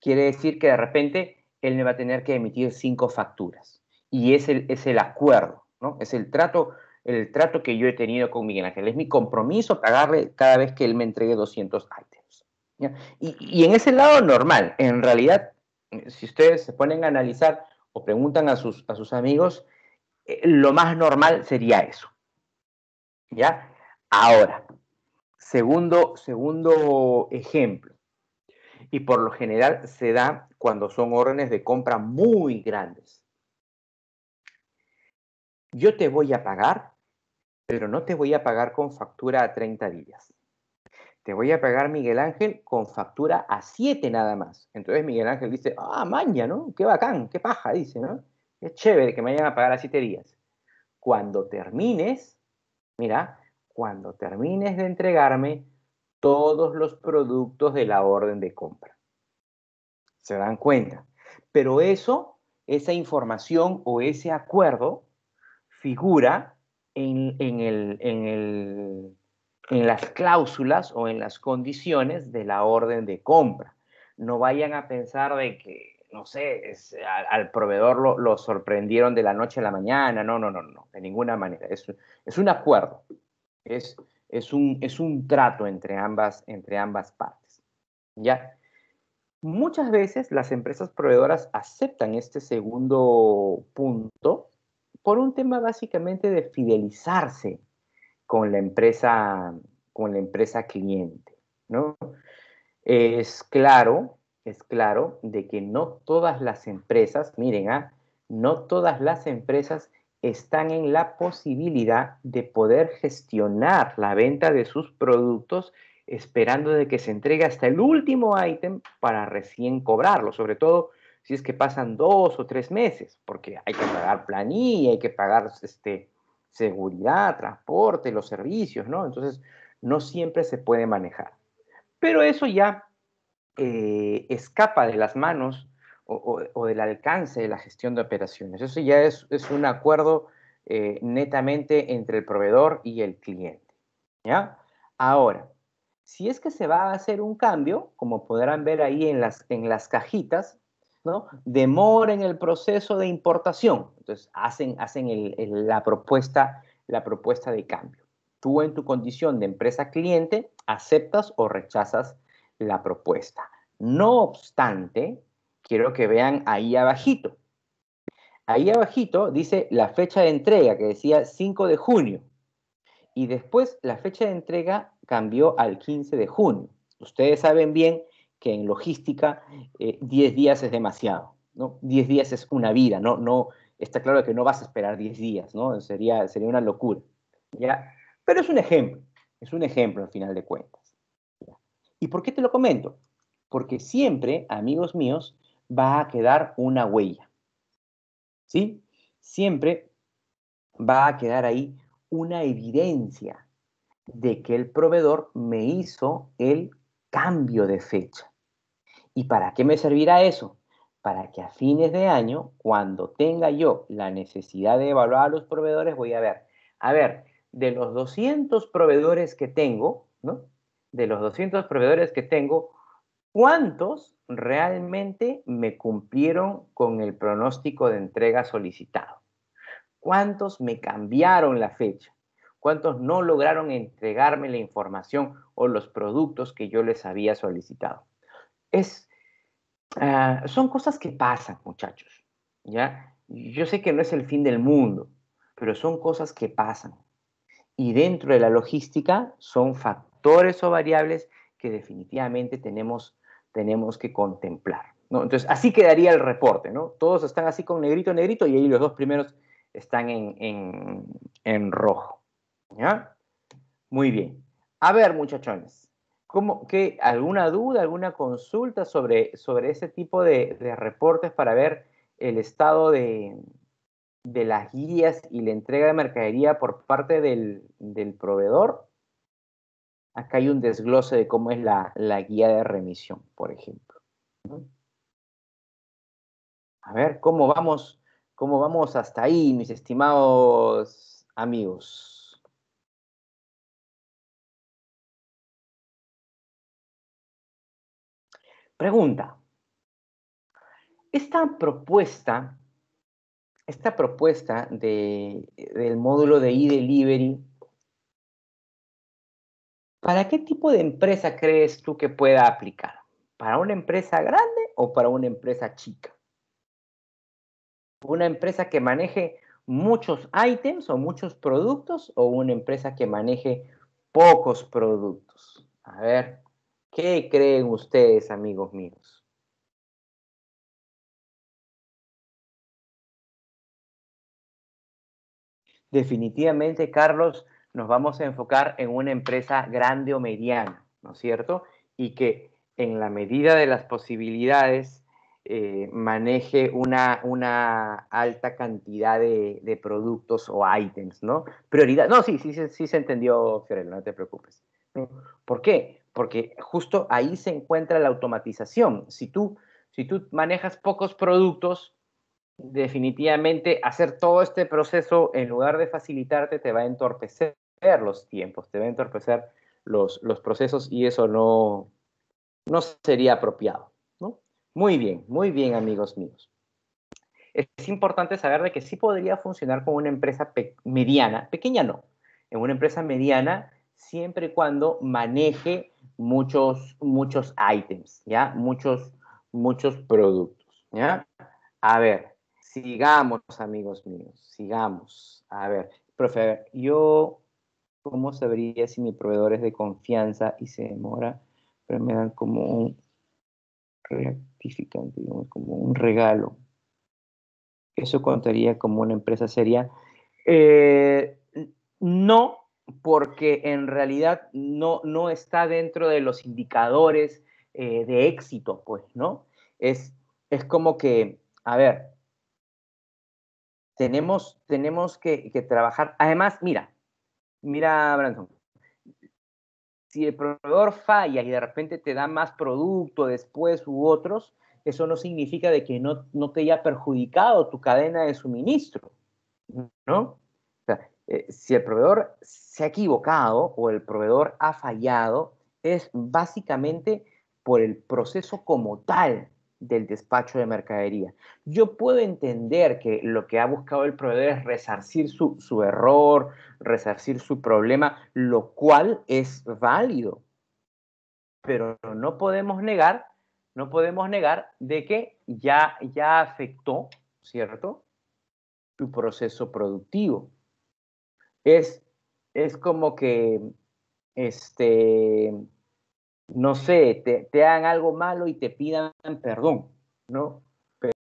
quiere decir que de repente él me va a tener que emitir cinco facturas. Y ese es el acuerdo. Es el trato, el trato que yo he tenido con Miguel Ángel. Es mi compromiso pagarle cada vez que él me entregue 200 ítems. Y, en ese lado normal, en realidad, si ustedes se ponen a analizar o preguntan a sus, amigos, eh, lo más normal sería eso. ¿Ya? Ahora, segundo, segundo ejemplo, y por lo general se da cuando son órdenes de compra muy grandes yo te voy a pagar, pero no te voy a pagar con factura a 30 días. Te voy a pagar, Miguel Ángel, con factura a 7 nada más. Entonces Miguel Ángel dice, ah, maña, ¿no? Qué bacán, qué paja, dice, ¿no? Es chévere que me vayan a pagar a 7 días. Cuando termines, mira, cuando termines de entregarme todos los productos de la orden de compra. Se dan cuenta. Pero eso, esa información o ese acuerdo figura en, en, las cláusulas o en las condiciones de la orden de compra. No vayan a pensar de que no sé, al, proveedor lo, sorprendieron de la noche a la mañana, no, no, no, no, de ninguna manera. Es, es un acuerdo, es, un, es un trato entre ambas, entre ambas partes. ¿ya? Muchas veces las empresas proveedoras aceptan este segundo punto por un tema básicamente de fidelizarse con la empresa, con la empresa cliente, ¿no? Es claro, es claro de que no todas las empresas, miren, ¿ah? no todas las empresas están en la posibilidad de poder gestionar la venta de sus productos esperando de que se entregue hasta el último ítem para recién cobrarlo, sobre todo si es que pasan dos o tres meses, porque hay que pagar planilla, hay que pagar este, seguridad, transporte, los servicios, ¿no? Entonces, no siempre se puede manejar. Pero eso ya eh, escapa de las manos o, del alcance de la gestión de operaciones. Eso ya es, un acuerdo eh, netamente entre el proveedor y el cliente. ¿ya? Ahora, si es que se va a hacer un cambio, como podrán ver ahí en las, en las cajitas, ¿no? Demoren el proceso de importación. Entonces, hacen, la, propuesta, la propuesta de cambio. Tú en tu condición de empresa cliente aceptas o rechazas la propuesta. No obstante, quiero que vean ahí abajito. Ahí abajito dice la fecha de entrega, que decía 5 de junio. Y después la fecha de entrega cambió al 15 de junio. Ustedes saben bien que en logística 10 eh, días es demasiado, ¿no? 10 días es una vida, ¿no? no está claro que no vas a esperar 10 días, ¿no? Sería, sería una locura, ¿ya? Pero es un ejemplo, es un ejemplo al final de cuentas. ¿Y por qué te lo comento? Porque siempre, amigos míos, va a quedar una huella, ¿sí? Siempre va a quedar ahí una evidencia de que el proveedor me hizo el cambio de fecha. ¿Y para qué me servirá eso? Para que a fines de año, cuando tenga yo la necesidad de evaluar a los proveedores, voy a ver, a ver, de los 200 proveedores que tengo, ¿no? De los 200 proveedores que tengo, ¿cuántos realmente me cumplieron con el pronóstico de entrega solicitado? ¿Cuántos me cambiaron la fecha? ¿Cuántos no lograron entregarme la información o los productos que yo les había solicitado? es, ah, son cosas que pasan, muchachos. ¿ya? Yo sé que no es el fin del mundo, pero son cosas que pasan. Y dentro de la logística son factores o variables que definitivamente tenemos, tenemos que contemplar. Entonces, así quedaría el reporte. ¿no? Todos están así con negrito, negrito, y ahí los dos primeros están en, en, en rojo. ¿ya? Muy bien. A ver, muchachones, ¿Alguna duda, alguna consulta sobre, sobre ese tipo de, reportes para ver el estado de, las guías y la entrega de mercadería por parte del, del proveedor? Acá hay un desglose de cómo es la, la guía de remisión, por ejemplo. A ver, ¿cómo vamos, ¿cómo vamos hasta ahí, mis estimados amigos? Pregunta. Esta propuesta, esta propuesta del módulo de e-delivery, ¿para qué tipo de empresa crees tú que pueda aplicar? ¿Para una empresa grande o para una empresa chica? ¿Una empresa que maneje muchos ítems o muchos productos o una empresa que maneje pocos productos? A ver, ¿Qué creen ustedes, amigos míos? Definitivamente, Carlos, nos vamos a enfocar en una empresa grande o mediana, ¿no es cierto? Y que en la medida de las posibilidades eh, maneje una, alta cantidad de, productos o ítems, ¿no? Prioridad. No, sí, sí, sí, sí se entendió, Fiorello, no te preocupes. ¿Por qué? porque justo ahí se encuentra la automatización. Si tú, si tú manejas pocos productos, definitivamente hacer todo este proceso, en lugar de facilitarte, te va a entorpecer los tiempos, te va a entorpecer los, procesos y eso no, no sería apropiado. Muy bien, muy bien, amigos míos. Es importante saber de que sí podría funcionar con una empresa mediana, pequeña no, en una empresa mediana siempre y cuando maneje muchos, muchos items, ¿ya? Muchos, muchos productos, ¿ya? A ver, sigamos, amigos míos, sigamos. A ver, profe, a ver, yo, ¿cómo sabría si mi proveedor es de confianza y se demora? Pero me dan como un rectificante, digamos, como un regalo. ¿Eso contaría como una empresa seria? Eh, no, porque en realidad no, está dentro de los indicadores eh, de éxito, pues, ¿no? Es, como que, a ver, tenemos, que, trabajar. Además, mira, mira, Brandon, si el proveedor falla y de repente te da más producto después u otros, eso no significa de que no, no te haya perjudicado tu cadena de suministro, ¿no? Eh, si el proveedor se ha equivocado o el proveedor ha fallado, es básicamente por el proceso como tal del despacho de mercadería. Yo puedo entender que lo que ha buscado el proveedor es resarcir su, error, resarcir su problema, lo cual es válido. Pero no podemos negar, no podemos negar de que ya, ya afectó, ¿cierto? Su proceso productivo es, es como que, este, no sé, te, hagan algo malo y te pidan perdón, ¿no?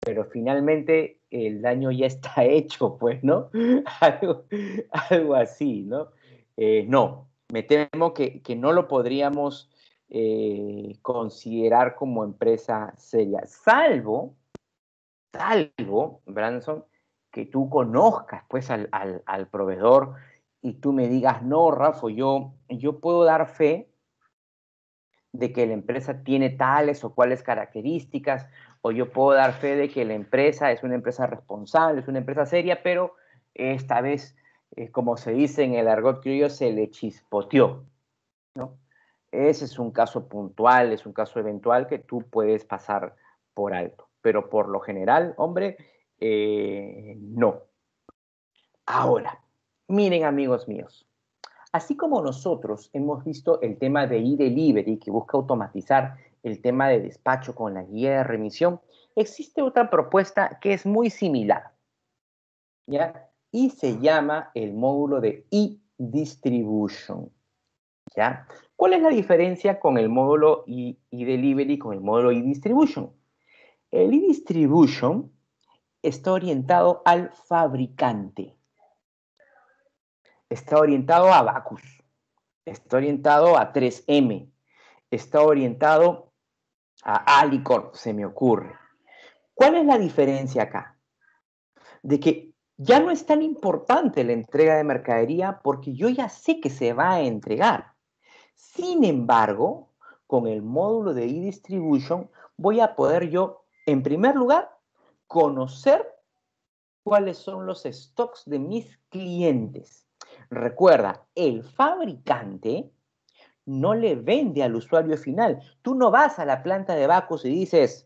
Pero, finalmente el daño ya está hecho, pues, ¿no? algo, así, ¿no? Eh, no, me temo que, que no lo podríamos eh, considerar como empresa seria, salvo, salvo, Branson, que tú conozcas pues al, al, al proveedor y tú me digas, no, Rafa, yo, yo puedo dar fe de que la empresa tiene tales o cuales características, o yo puedo dar fe de que la empresa es una empresa responsable, es una empresa seria, pero esta vez, eh, como se dice en el argot criollo, se le chispoteó, Ese es un caso puntual, es un caso eventual que tú puedes pasar por alto, pero por lo general, hombre, eh, no. Ahora, Miren, amigos míos, así como nosotros hemos visto el tema de e-delivery que busca automatizar el tema de despacho con la guía de remisión, existe otra propuesta que es muy similar. ¿Ya? Y se llama el módulo de e-distribution. ¿Ya? ¿Cuál es la diferencia con el módulo e-delivery con el módulo e-distribution? El e-distribution está orientado al fabricante está orientado a Bacus, está orientado a 3M, está orientado a Alicorp, se me ocurre. ¿Cuál es la diferencia acá? De que ya no es tan importante la entrega de mercadería porque yo ya sé que se va a entregar. Sin embargo, con el módulo de e-distribution voy a poder yo, en primer lugar, conocer cuáles son los stocks de mis clientes. Recuerda, el fabricante no le vende al usuario final. Tú no vas a la planta de vacos y dices,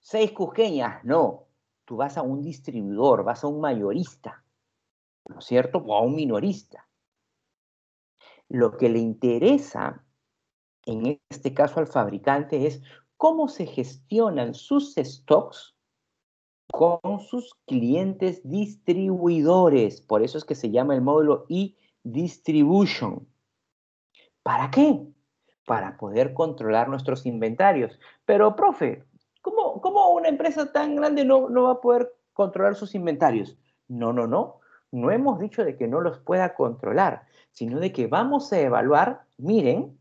seis cujeñas. no. Tú vas a un distribuidor, vas a un mayorista, ¿no es cierto? O a un minorista. Lo que le interesa, en este caso al fabricante, es cómo se gestionan sus stocks con sus clientes distribuidores. Por eso es que se llama el módulo e-distribution. ¿Para qué? Para poder controlar nuestros inventarios. Pero, profe, ¿cómo, una empresa tan grande no, no va a poder controlar sus inventarios? No, no, no. No hemos dicho de que no los pueda controlar, sino de que vamos a evaluar, miren,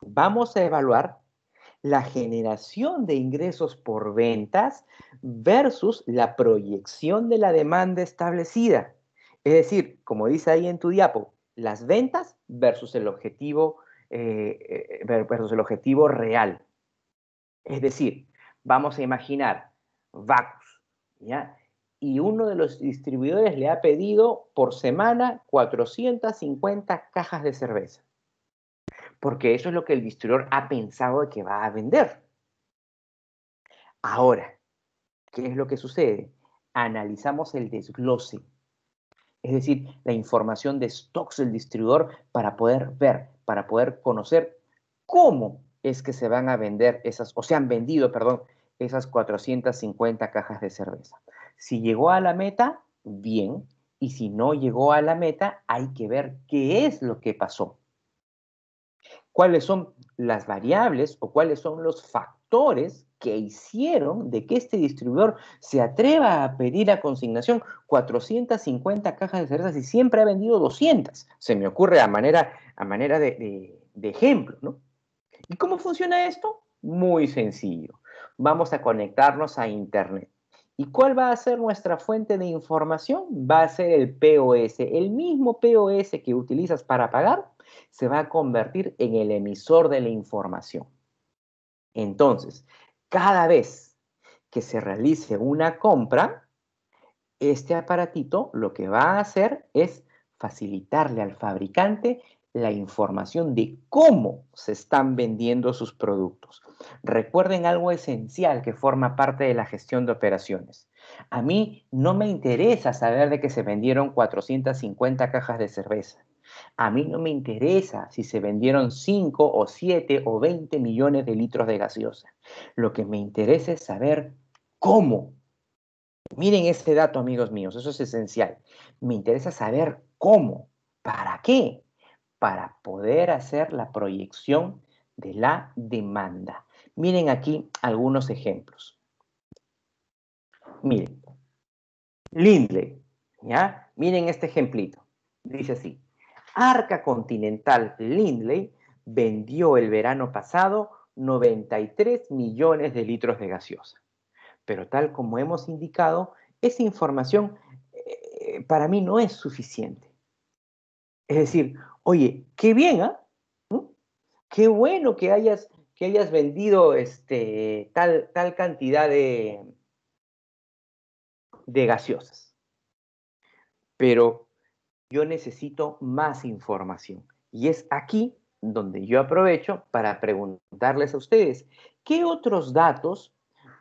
vamos a evaluar la generación de ingresos por ventas versus la proyección de la demanda establecida. Es decir, como dice ahí en tu diapo, las ventas versus el objetivo, eh, eh, versus el objetivo real. Es decir, vamos a imaginar Vacus, Y uno de los distribuidores le ha pedido por semana 450 cajas de cerveza porque eso es lo que el distribuidor ha pensado que va a vender. Ahora, ¿qué es lo que sucede? Analizamos el desglose, es decir, la información de stocks del distribuidor para poder ver, para poder conocer cómo es que se van a vender esas, o se han vendido, perdón, esas 450 cajas de cerveza. Si llegó a la meta, bien, y si no llegó a la meta, hay que ver qué es lo que pasó cuáles son las variables o cuáles son los factores que hicieron de que este distribuidor se atreva a pedir a consignación 450 cajas de cervezas y siempre ha vendido 200. Se me ocurre a manera, a manera de, de ejemplo, ¿no? ¿Y cómo funciona esto? Muy sencillo. Vamos a conectarnos a Internet. ¿Y cuál va a ser nuestra fuente de información? Va a ser el POS, el mismo POS que utilizas para pagar, se va a convertir en el emisor de la información. Entonces, cada vez que se realice una compra, este aparatito lo que va a hacer es facilitarle al fabricante la información de cómo se están vendiendo sus productos. Recuerden algo esencial que forma parte de la gestión de operaciones. A mí no me interesa saber de que se vendieron 450 cajas de cerveza. A mí no me interesa si se vendieron 5 o 7 o 20 millones de litros de gaseosa. Lo que me interesa es saber cómo. Miren ese dato, amigos míos, eso es esencial. Me interesa saber cómo, para qué, para poder hacer la proyección de la demanda. Miren aquí algunos ejemplos. Miren, Lindley, ¿ya? Miren este ejemplito. Dice así, Arca Continental Lindley vendió el verano pasado 93 millones de litros de gaseosa. Pero tal como hemos indicado, esa información eh, para mí no es suficiente. Es decir, oye, qué bien, ¿ah? ¿Mm? Qué bueno que hayas, que hayas vendido este, tal, tal cantidad de, de gaseosas. Pero yo necesito más información. Y es aquí donde yo aprovecho para preguntarles a ustedes, ¿qué otros datos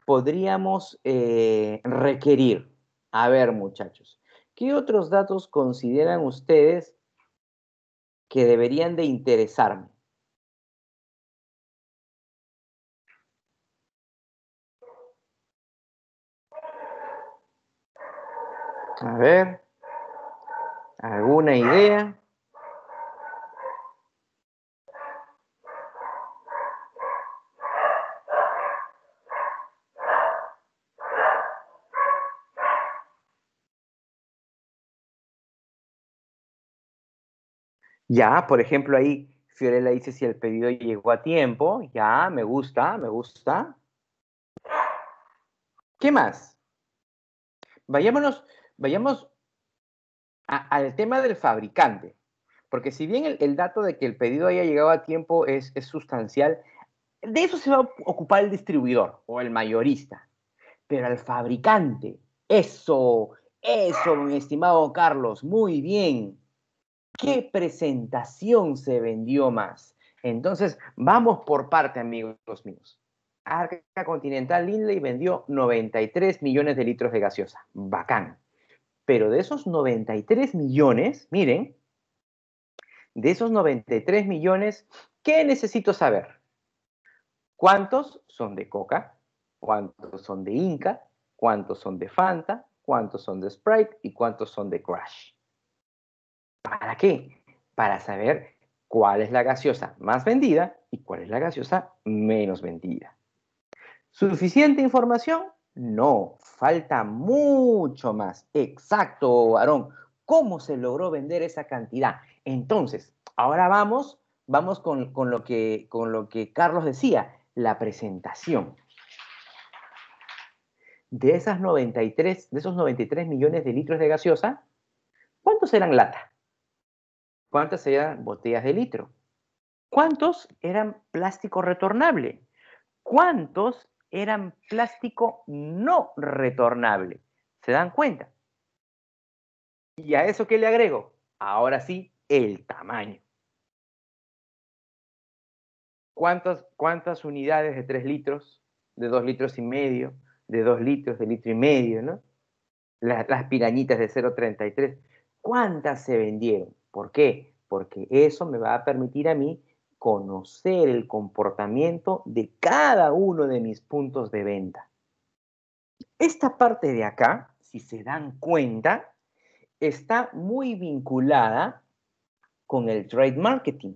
podríamos eh, requerir? A ver, muchachos, ¿qué otros datos consideran ustedes que deberían de interesarme? A ver. ¿Alguna idea? Ya, por ejemplo, ahí Fiorella dice si el pedido llegó a tiempo. Ya, me gusta, me gusta. ¿Qué más? Vayámonos, vayamos al tema del fabricante, porque si bien el, dato de que el pedido haya llegado a tiempo es, sustancial, de eso se va a ocupar el distribuidor o el mayorista, pero al fabricante, eso, eso, mi estimado Carlos, muy bien. ¿Qué presentación se vendió más? Entonces, vamos por parte, amigos míos. Arca Continental Lindley vendió 93 millones de litros de gaseosa. Bacán. Pero de esos 93 millones, miren, de esos 93 millones, ¿qué necesito saber? ¿Cuántos son de Coca? ¿Cuántos son de Inca? ¿Cuántos son de Fanta? ¿Cuántos son de Sprite? ¿Y cuántos son de Crash? ¿Para qué? Para saber cuál es la gaseosa más vendida y cuál es la gaseosa menos vendida. Suficiente información no, falta mucho más. Exacto, Aarón. ¿Cómo se logró vender esa cantidad? Entonces, ahora vamos, vamos con, lo, que, con lo que Carlos decía, la presentación. De, esas 93, de esos 93 millones de litros de gaseosa, ¿cuántos eran lata? ¿Cuántas eran botellas de litro? ¿Cuántos eran plástico retornable? ¿Cuántos eran plástico no retornable. ¿Se dan cuenta? Y a eso qué le agrego, ahora sí, el tamaño. ¿Cuántas, unidades de 3 litros, de 2 litros y medio, de 2 litros, de litro y medio, ¿no? Las, las pirañitas de 0,33. ¿Cuántas se vendieron? ¿Por qué? Porque eso me va a permitir a mí conocer el comportamiento de cada uno de mis puntos de venta. Esta parte de acá, si se dan cuenta, está muy vinculada con el trade marketing.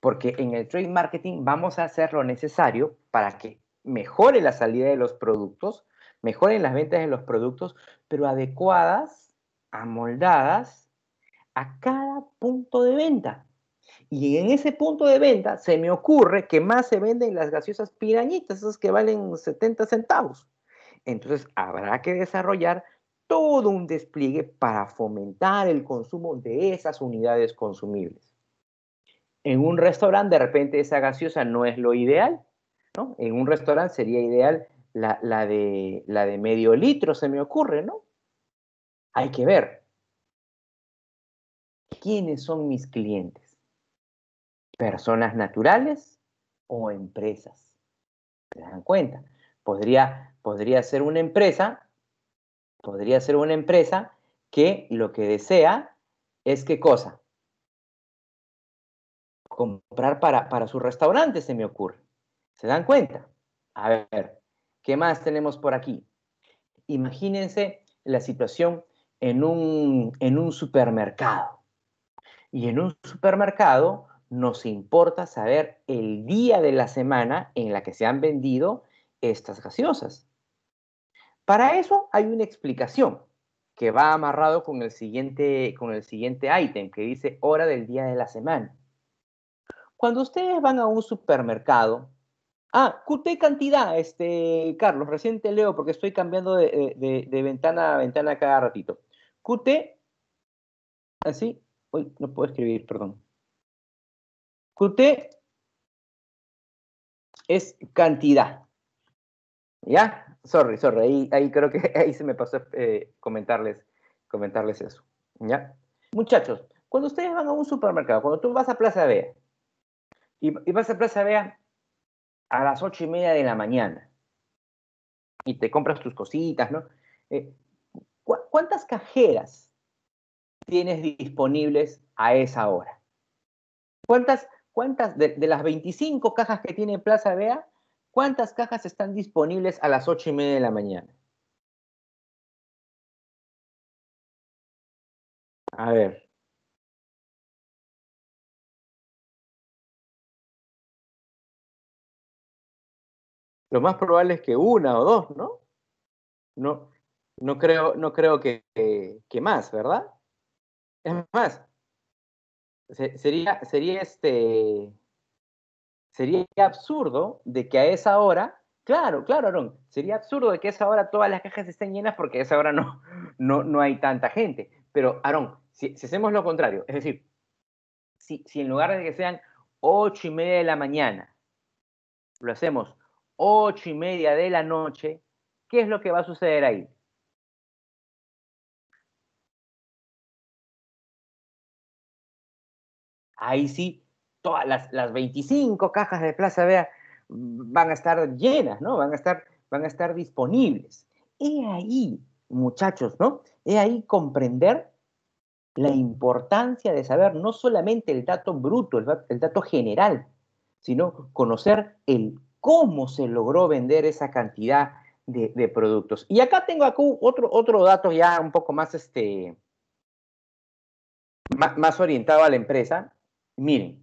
Porque en el trade marketing vamos a hacer lo necesario para que mejore la salida de los productos, mejoren las ventas de los productos, pero adecuadas, amoldadas a cada punto de venta. Y en ese punto de venta se me ocurre que más se venden las gaseosas pirañitas, esas que valen 70 centavos. Entonces habrá que desarrollar todo un despliegue para fomentar el consumo de esas unidades consumibles. En un restaurante de repente esa gaseosa no es lo ideal, ¿no? En un restaurante sería ideal la, de, la de medio litro, se me ocurre, ¿no? Hay que ver. ¿Quiénes son mis clientes? personas naturales o empresas. ¿Se dan cuenta? Podría, podría ser una empresa, podría ser una empresa que lo que desea es qué cosa? Comprar para, para su restaurante, se me ocurre. ¿Se dan cuenta? A ver, ¿qué más tenemos por aquí? Imagínense la situación en un, en un supermercado. Y en un supermercado nos importa saber el día de la semana en la que se han vendido estas gaseosas. Para eso hay una explicación que va amarrado con el siguiente con el siguiente ítem que dice hora del día de la semana. Cuando ustedes van a un supermercado, ah, ¿qué cantidad, este Carlos? Recién te leo porque estoy cambiando de, ventana a ventana cada ratito. QT, así, uy, no puedo escribir, perdón. QT es cantidad. ¿Ya? Sorry, sorry. Ahí, creo que ahí se me pasó eh, comentarles, comentarles eso. ¿Ya? Muchachos, cuando ustedes van a un supermercado, cuando tú vas a Plaza Vea y, vas a Plaza Vea a las ocho y media de la mañana y te compras tus cositas, ¿no? Eh, ¿Cuántas cajeras tienes disponibles a esa hora? ¿Cuántas ¿cuántas de, las 25 cajas que tiene Plaza Vea, cuántas cajas están disponibles a las 8 y media de la mañana? A ver. Lo más probable es que una o dos, ¿no? No, no creo, no creo que, que más, ¿verdad? Es más, sería, sería este, sería absurdo de que a esa hora, claro, claro, Aarón, sería absurdo de que a esa hora todas las cajas estén llenas porque a esa hora no, no, no hay tanta gente. Pero, Aarón, si, hacemos lo contrario, es decir, si, si en lugar de que sean ocho y media de la mañana, lo hacemos ocho y media de la noche, ¿qué es lo que va a suceder ahí? ahí sí, todas las, 25 cajas de Plaza Vea van a estar llenas, ¿no? Van a estar, van a estar disponibles. He ahí, muchachos, ¿no? He ahí comprender la importancia de saber no solamente el dato bruto, el, dato general, sino conocer el cómo se logró vender esa cantidad de, productos. Y acá tengo otro, otro dato ya un poco más, este, más orientado a la empresa, Miren,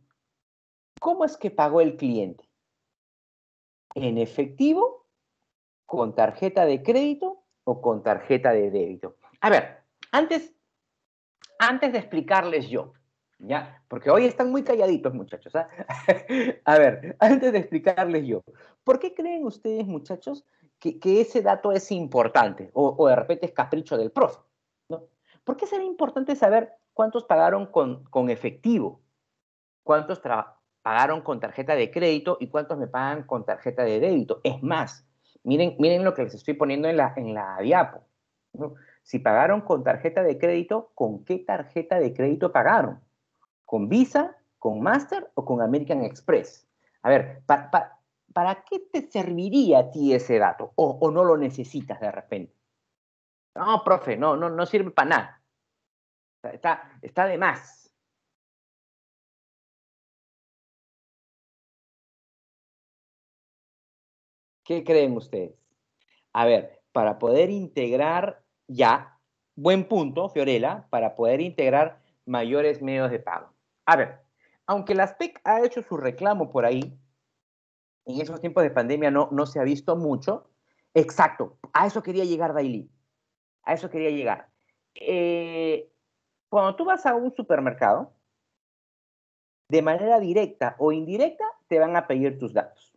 ¿cómo es que pagó el cliente? ¿En efectivo? ¿Con tarjeta de crédito o con tarjeta de débito? A ver, antes, antes de explicarles yo, ¿ya? Porque hoy están muy calladitos, muchachos. ¿ah? a ver, antes de explicarles yo, ¿por qué creen ustedes, muchachos, que, ese dato es importante? O, de repente es capricho del profe, ¿no? ¿Por qué será importante saber cuántos pagaron con, con efectivo? cuántos pagaron con tarjeta de crédito y cuántos me pagan con tarjeta de débito. Es más, miren, miren lo que les estoy poniendo en la, en la diapo. Si pagaron con tarjeta de crédito, ¿con qué tarjeta de crédito pagaron? ¿Con Visa, con Master o con American Express? A ver, ¿para qué te serviría a ti ese dato? O, no lo necesitas de repente? No, profe, no, no, no sirve para nada. Está, está de más. ¿Qué creen ustedes? A ver, para poder integrar ya, buen punto, Fiorella, para poder integrar mayores medios de pago. A ver, aunque las PEC ha hecho su reclamo por ahí, en esos tiempos de pandemia no, no se ha visto mucho. Exacto, a eso quería llegar, Daily. A eso quería llegar. Eh, cuando tú vas a un supermercado, de manera directa o indirecta, te van a pedir tus datos.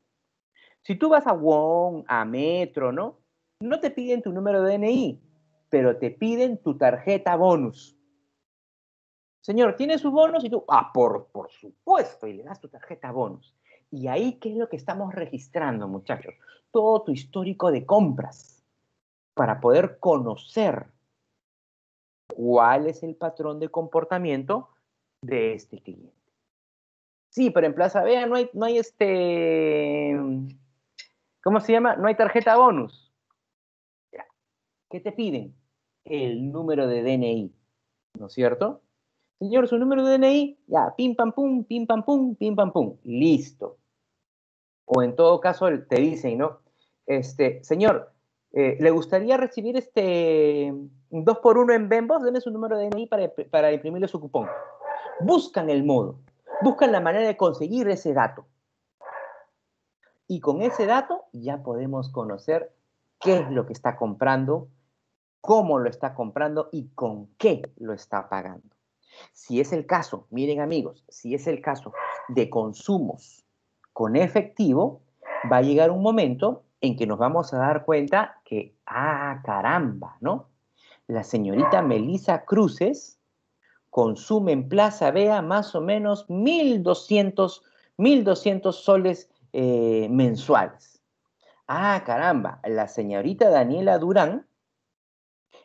Si tú vas a Wong, a Metro, ¿no? No te piden tu número de DNI, pero te piden tu tarjeta bonus. Señor, ¿tiene su bonus? Y tú, ah, por, por supuesto, y le das tu tarjeta bonus. Y ahí, ¿qué es lo que estamos registrando, muchachos? Todo tu histórico de compras para poder conocer cuál es el patrón de comportamiento de este cliente. Sí, pero en Plaza Vea no hay, no hay este ¿Cómo se llama? No hay tarjeta bonus. ¿Qué te piden? El número de DNI, ¿no es cierto? Señor, su número de DNI, ya, pim pam pum, pim pam pum, pim pam pum, listo. O en todo caso te dicen, ¿no? Este, señor, eh, ¿le gustaría recibir este 2 x 1 en Bembos? Deme su número de DNI para, para imprimirle su cupón. Buscan el modo, buscan la manera de conseguir ese dato. Y con ese dato ya podemos conocer qué es lo que está comprando, cómo lo está comprando y con qué lo está pagando. Si es el caso, miren amigos, si es el caso de consumos con efectivo, va a llegar un momento en que nos vamos a dar cuenta que, ah, caramba, ¿no? La señorita Melissa Cruces consume en Plaza Vea más o menos 1.200, 1.200 soles eh, mensuales. Ah, caramba, la señorita Daniela Durán,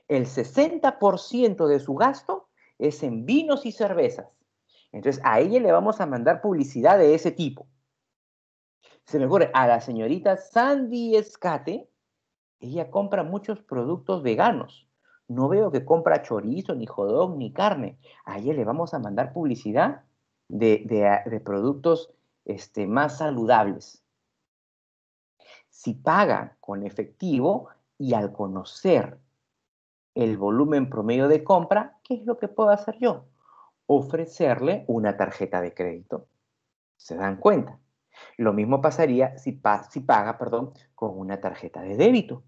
el 60% de su gasto es en vinos y cervezas. Entonces, a ella le vamos a mandar publicidad de ese tipo. Se me ocurre, a la señorita Sandy Escate, ella compra muchos productos veganos. No veo que compra chorizo, ni jodón, ni carne. A ella le vamos a mandar publicidad de, de, de productos este, más saludables. Si paga con efectivo y al conocer el volumen promedio de compra, ¿qué es lo que puedo hacer yo? Ofrecerle una tarjeta de crédito. ¿Se dan cuenta? Lo mismo pasaría si, si paga perdón, con una tarjeta de débito.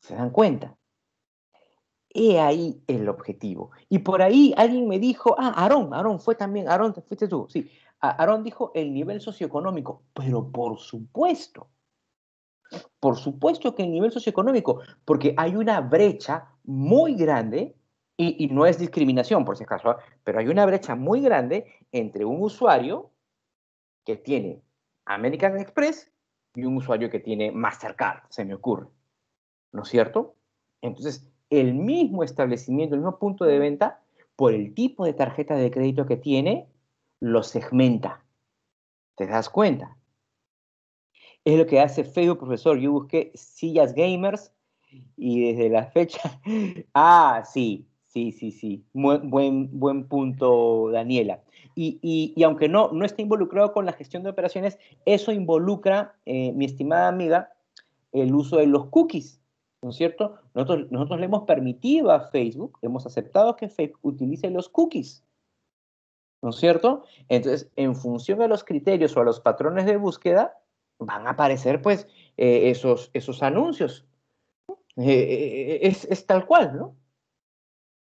¿Se dan cuenta? He ahí el objetivo. Y por ahí alguien me dijo, ah, Aarón, Aarón, fue también, Aarón, fuiste tú. Sí, Aarón dijo el nivel socioeconómico, pero por supuesto, por supuesto que el nivel socioeconómico, porque hay una brecha muy grande, y, y no es discriminación por si acaso, ¿ah? pero hay una brecha muy grande entre un usuario que tiene American Express y un usuario que tiene Mastercard, se me ocurre. ¿No es cierto? Entonces, el mismo establecimiento, el mismo punto de venta, por el tipo de tarjeta de crédito que tiene, lo segmenta. ¿Te das cuenta? Es lo que hace Facebook, profesor. Yo busqué sillas gamers y desde la fecha... Ah, sí, sí, sí, sí. Buen, buen, buen punto, Daniela. Y, aunque no, no esté involucrado con la gestión de operaciones, eso involucra, eh, mi estimada amiga, el uso de los cookies, ¿no es cierto? Nosotros, nosotros le hemos permitido a Facebook, hemos aceptado que Facebook utilice los cookies ¿no es cierto? Entonces, en función de los criterios o a los patrones de búsqueda, van a aparecer pues eh, esos, esos anuncios. Eh, eh, es, tal cual, ¿no?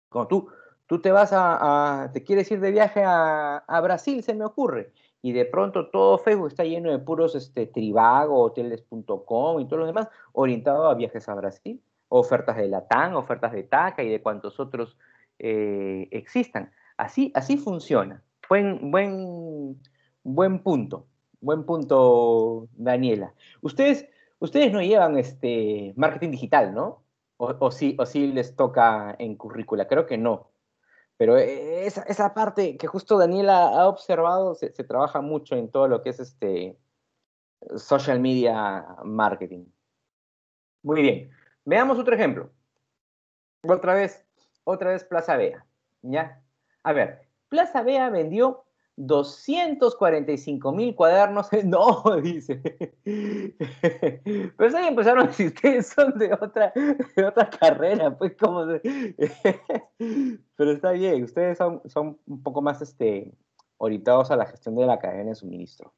Como tú, tú te vas a, te quieres ir de viaje a, Brasil, se me ocurre, y de pronto todo Facebook está lleno de puros este, Trivago, hoteles.com y todo lo demás, orientado a viajes a Brasil, ofertas de Latam, ofertas de TACA y de cuantos otros existan. Así, así funciona. Buen, buen, buen punto, buen punto, Daniela. Ustedes, ustedes no llevan este marketing digital, ¿no? O, o sí, o sí les toca en currícula, creo que no. Pero e, esa, esa parte que justo Daniela ha observado, se, trabaja mucho en todo lo que es este social media marketing. Muy bien. Veamos otro ejemplo. Otra vez, otra vez Plaza Vea. ¿Ya? A ver, Plaza Vea vendió 245 mil cuadernos. No, dice. Pero ahí empezaron a decir, ustedes son de otra, carrera, pues, Pero está bien, ustedes son, un poco más este, orientados a la gestión de la cadena de suministro,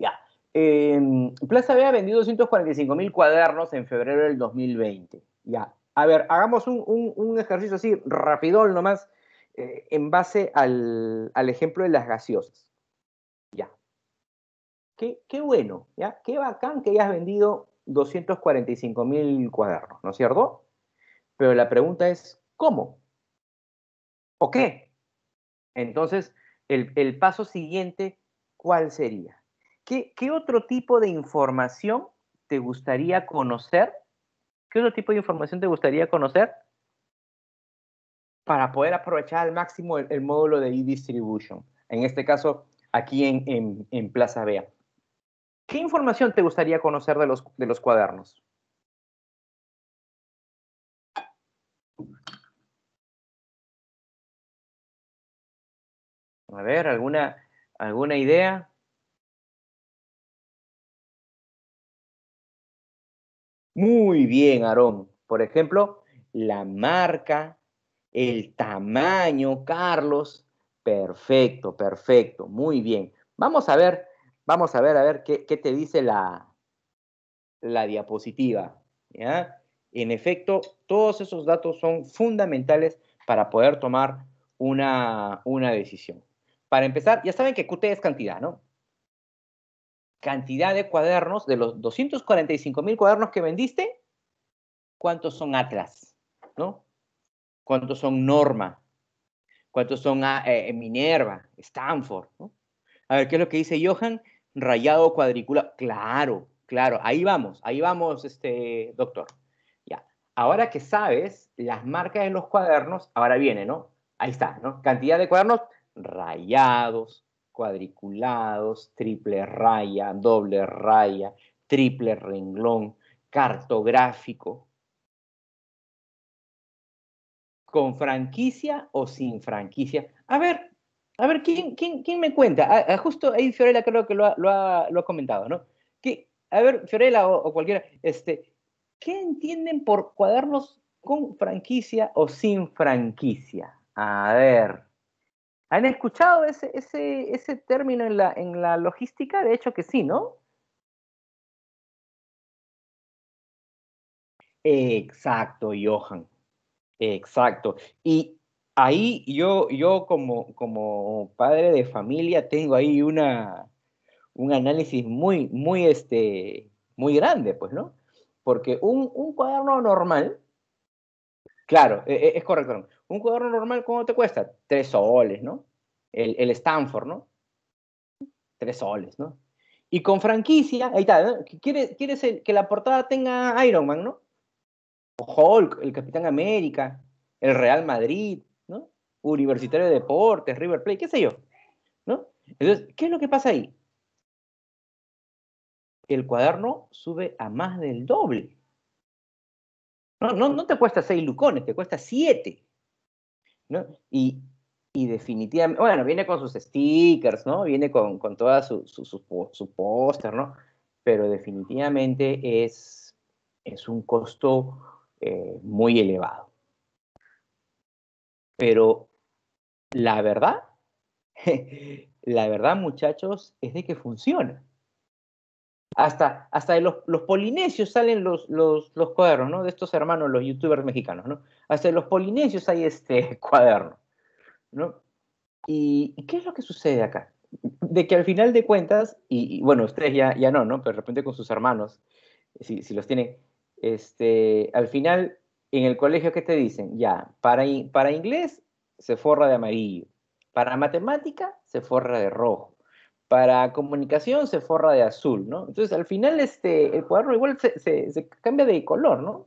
Ya. Em, Plaza Vea vendió 245 mil cuadernos en febrero del 2020. Ya. A ver, hagamos un, un ejercicio así, rapidol nomás. Eh, en base al, ejemplo de las gaseosas. Ya. Qué, bueno, ¿ya? Qué bacán que hayas vendido 245 mil cuadernos, ¿no es cierto? Pero la pregunta es, ¿cómo? ¿O qué? Entonces, el, paso siguiente, ¿cuál sería? ¿Qué otro tipo de información te gustaría conocer? ¿Qué otro tipo de información te gustaría conocer para poder aprovechar al máximo el, módulo de e-distribution, en este caso aquí en, Plaza Bea. ¿Qué información te gustaría conocer de los, cuadernos? A ver, ¿alguna, alguna idea? Muy bien, Aarón. Por ejemplo, la marca el tamaño, Carlos. Perfecto, perfecto. Muy bien. Vamos a ver, vamos a ver, a ver qué, te dice la, la diapositiva. ¿ya? En efecto, todos esos datos son fundamentales para poder tomar una, una decisión. Para empezar, ya saben que QT es cantidad, ¿no? Cantidad de cuadernos, de los 245 mil cuadernos que vendiste, ¿cuántos son Atlas? ¿No? cuántos son Norma, cuántos son ah, eh, eh, Minerva, Stanford. ¿no? A ver, ¿qué es lo que dice Johan? Rayado cuadriculado. Claro, claro, ahí vamos, ahí vamos, este, doctor. Ya. Ahora que sabes las marcas en los cuadernos, ahora viene, ¿no? Ahí está, ¿no? Cantidad de cuadernos rayados, cuadriculados, triple raya, doble raya, triple renglón, cartográfico, con franquicia o sin franquicia. A ver, a ver, ¿quién, quién, me cuenta? Ah, ah, justo ahí Fiorella creo que lo ha, lo comentado, ¿no? a ver, Fiorella o, cualquiera, este, ¿qué entienden por cuadernos con franquicia o sin franquicia? A ver, ¿han escuchado ese, término en la, en la logística? De hecho que sí, ¿no? Exacto, Johan. Exacto. Y ahí yo, yo como, como padre de familia tengo ahí una, un análisis muy, muy, este, muy grande, pues, ¿no? Porque un, cuaderno normal, claro, e, e, es, correcto, un cuaderno normal, ¿cómo te cuesta? Tres soles, ¿no? El, Stanford, ¿no? Tres soles, ¿no? Y con franquicia, ahí está, ¿Quieres, que la portada tenga Iron Man, ¿no? Hulk, el Capitán América, el Real Madrid, ¿no? Universitario de Deportes, River Plate, qué sé yo, ¿no? Entonces, ¿qué es lo que pasa ahí? El cuaderno sube a más del doble. No, no, te cuesta seis lucones, te cuesta siete. ¿no? Y, definitivamente, bueno, viene con sus stickers, ¿no? Viene con, con toda su, póster, ¿no? Pero definitivamente es, es un costo eh, muy elevado. Pero la verdad, la verdad muchachos, es de que funciona. Hasta, hasta de los, los polinesios salen los, los, cuadernos, ¿no? De estos hermanos, los youtubers mexicanos, ¿no? Hasta de los polinesios hay este cuaderno, ¿no? ¿Y, qué es lo que sucede acá? De que al final de cuentas, y, bueno, ustedes ya, ya no, ¿no? Pero de repente con sus hermanos, si, si los tienen, este, al final, en el colegio, ¿qué te dicen? Ya, para, para inglés se forra de amarillo, para matemática se forra de rojo, para comunicación se forra de azul, ¿no? Entonces, al final, este, el cuaderno igual se, se cambia de color, ¿no?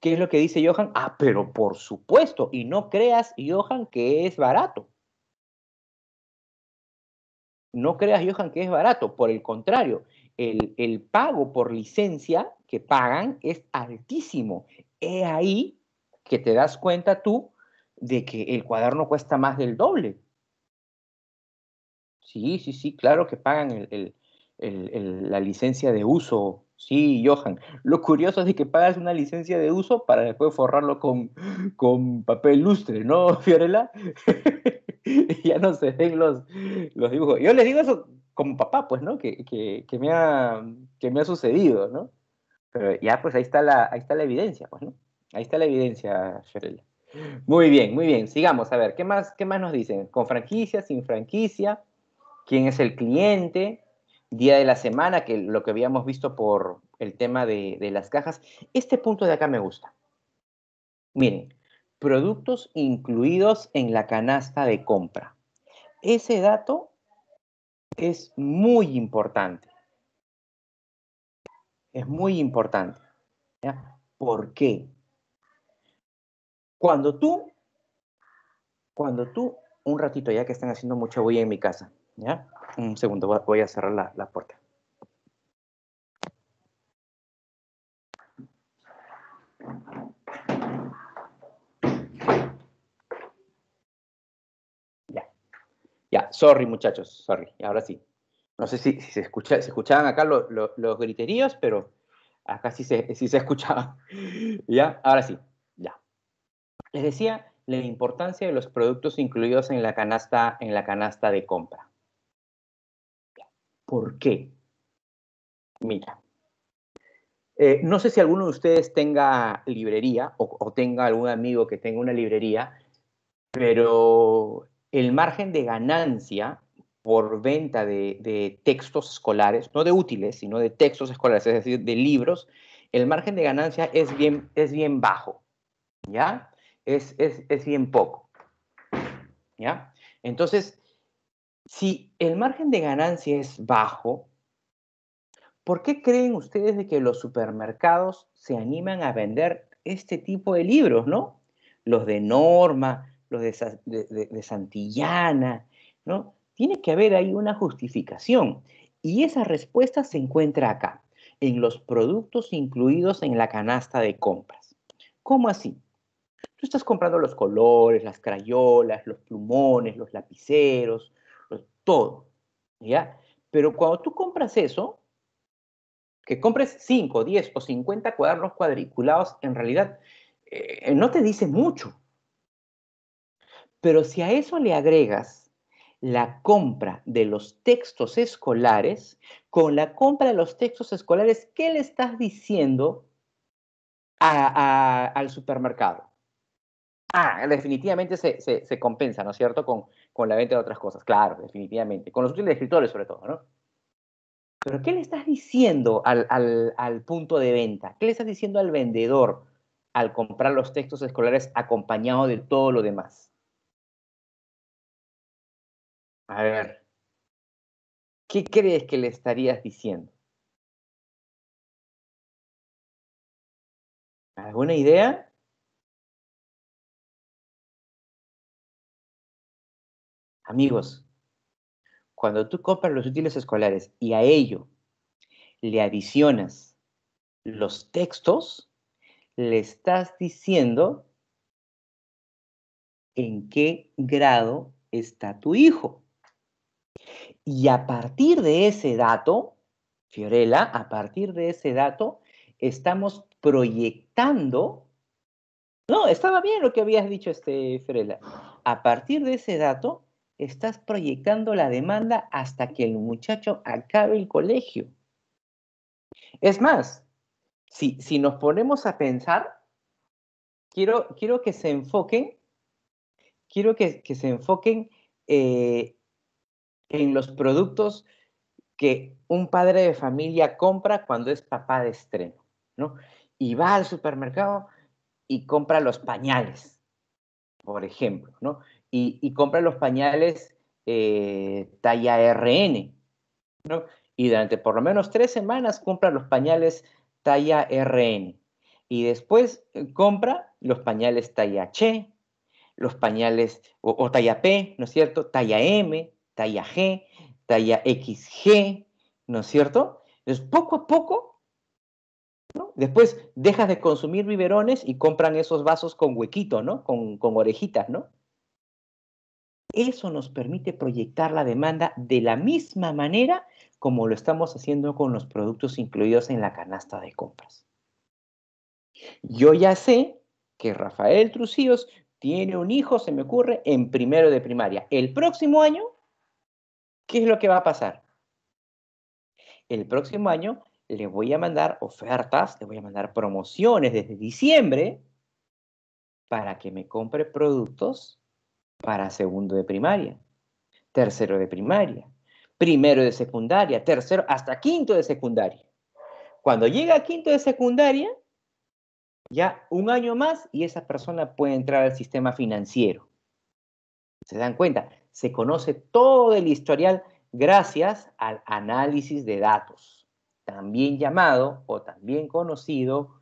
¿Qué es lo que dice Johan? Ah, pero por supuesto, y no creas, Johan, que es barato. No creas, Johan, que es barato. Por el contrario, el, pago por licencia que pagan es altísimo. He ahí que te das cuenta tú de que el cuaderno cuesta más del doble. Sí, sí, sí, claro que pagan la licencia de uso. Sí, Johan. Lo curioso es de que pagas una licencia de uso para después forrarlo con, con papel lustre, ¿no, Fiorella? ya no se ven los, los dibujos. Yo les digo eso como papá, pues, ¿no? Que, me, ha, que me ha sucedido, ¿no? Pero ya, pues ahí está la, está la evidencia, pues, ¿no? Ahí está la evidencia, Sheryl. Muy bien, muy bien. Sigamos, a ver, ¿qué más, qué más nos dicen? ¿Con franquicia, sin franquicia? ¿Quién es el cliente? Día de la semana, que lo que habíamos visto por el tema de, de las cajas. Este punto de acá me gusta. Miren, productos incluidos en la canasta de compra. Ese dato es muy importante. Es muy importante. ¿ya? ¿Por qué? Cuando tú, cuando tú, un ratito ya que están haciendo mucha bulla en mi casa, ¿ya? Un segundo, voy a cerrar la, la puerta. Ya, sorry muchachos, sorry, ahora sí. No sé si, se, escuchaban acá los griteríos, pero acá sí se, se escuchaba. ya, ahora sí, ya. Les decía la importancia de los productos incluidos en la canasta, en la canasta de compra. ¿Por qué? Mira, eh, no sé si alguno de ustedes tenga librería o, tenga algún amigo que tenga una librería, pero el margen de ganancia por venta de, textos escolares, no de útiles, sino de textos escolares, es decir, de libros, el margen de ganancia es bien, es bien bajo, ¿ya? Es, bien poco, ¿ya? Entonces, si el margen de ganancia es bajo, ¿por qué creen ustedes de que los supermercados se animan a vender este tipo de libros, no? Los de norma, de, Santillana, ¿no? Tiene que haber ahí una justificación. Y esa respuesta se encuentra acá, en los productos incluidos en la canasta de compras. ¿Cómo así? Tú estás comprando los colores, las crayolas, los plumones, los lapiceros, todo, ¿ya? Pero cuando tú compras eso, que compres 5, 10 o 50 cuadernos cuadriculados, en realidad eh, no te dice mucho, pero si a eso le agregas la compra de los textos escolares, con la compra de los textos escolares, ¿qué le estás diciendo al supermercado? Ah, definitivamente se, compensa, ¿no es cierto?, con, la venta de otras cosas, claro, definitivamente, con los útiles de escritores sobre todo, ¿no? Pero ¿qué le estás diciendo al, al punto de venta? ¿Qué le estás diciendo al vendedor al comprar los textos escolares acompañado de todo lo demás? A ver, ¿qué crees que le estarías diciendo? ¿Alguna idea? Amigos, cuando tú compras los útiles escolares y a ello le adicionas los textos, le estás diciendo en qué grado está tu hijo. Y a partir de ese dato, Fiorella, a partir de ese dato, estamos proyectando. No, estaba bien lo que habías dicho, este, Fiorella. A partir de ese dato, estás proyectando la demanda hasta que el muchacho acabe el colegio. Es más, si, si nos ponemos a pensar, quiero, quiero que se enfoquen, quiero que, se enfoquen eh, en los productos que un padre de familia compra cuando es papá de estreno, ¿no? Y va al supermercado y compra los pañales, por ejemplo, ¿no? Y, compra los pañales eh, talla RN, ¿no? Y durante por lo menos tres semanas compra los pañales talla RN. Y después eh, compra los pañales talla H, los pañales o, o talla P, ¿no es cierto? Talla M, talla G, talla XG, ¿no es cierto? Entonces, poco a poco, Después dejas de consumir biberones y compran esos vasos con huequito, ¿no? Con, con orejitas, ¿no? Eso nos permite proyectar la demanda de la misma manera como lo estamos haciendo con los productos incluidos en la canasta de compras. Yo ya sé que Rafael Trucillos tiene un hijo, se me ocurre, en primero de primaria. El próximo año ¿qué es lo que va a pasar? El próximo año Le voy a mandar ofertas, Le voy a mandar promociones desde diciembre para que me compre productos para segundo de primaria, tercero de primaria, primero de secundaria, tercero hasta quinto de secundaria. Cuando llega a quinto de secundaria, ya un año más y esa persona puede entrar al sistema financiero. ¿Se dan cuenta? se conoce todo el historial gracias al análisis de datos, también llamado o también conocido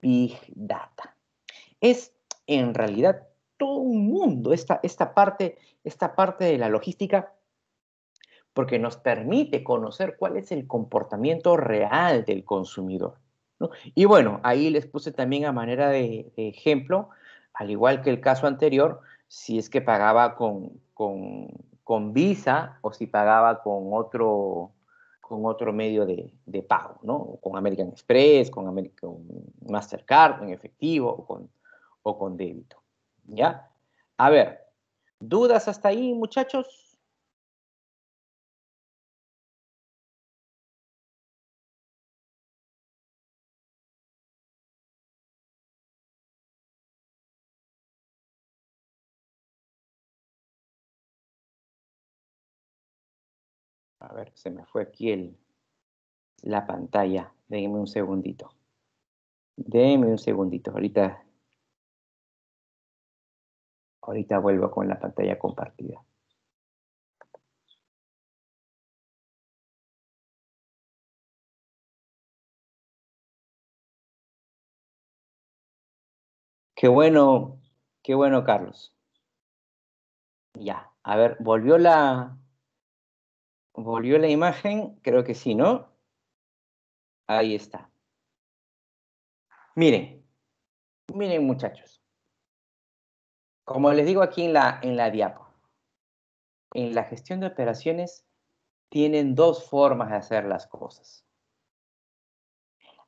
Big Data. Es en realidad todo un mundo esta, esta, parte, esta parte de la logística porque nos permite conocer cuál es el comportamiento real del consumidor. Y bueno, ahí les puse también a manera de, ejemplo, al igual que el caso anterior, si es que pagaba con, con, con Visa o si pagaba con otro, con otro medio de, pago, ¿no? Con American Express, con, American, Mastercard, en efectivo o con, o con débito. ¿Ya? A ver, ¿dudas hasta ahí, muchachos? ver, se me fue aquí la pantalla. Déjenme un segundito. Déjenme un segundito. Ahorita, ahorita vuelvo con la pantalla compartida. Qué bueno, qué bueno, Carlos. Ya, a ver, volvió la, ¿Volvió la imagen? Creo que sí, ¿no? Ahí está. Miren, miren muchachos. Como les digo aquí en la, diapo, en la gestión de operaciones tienen dos formas de hacer las cosas.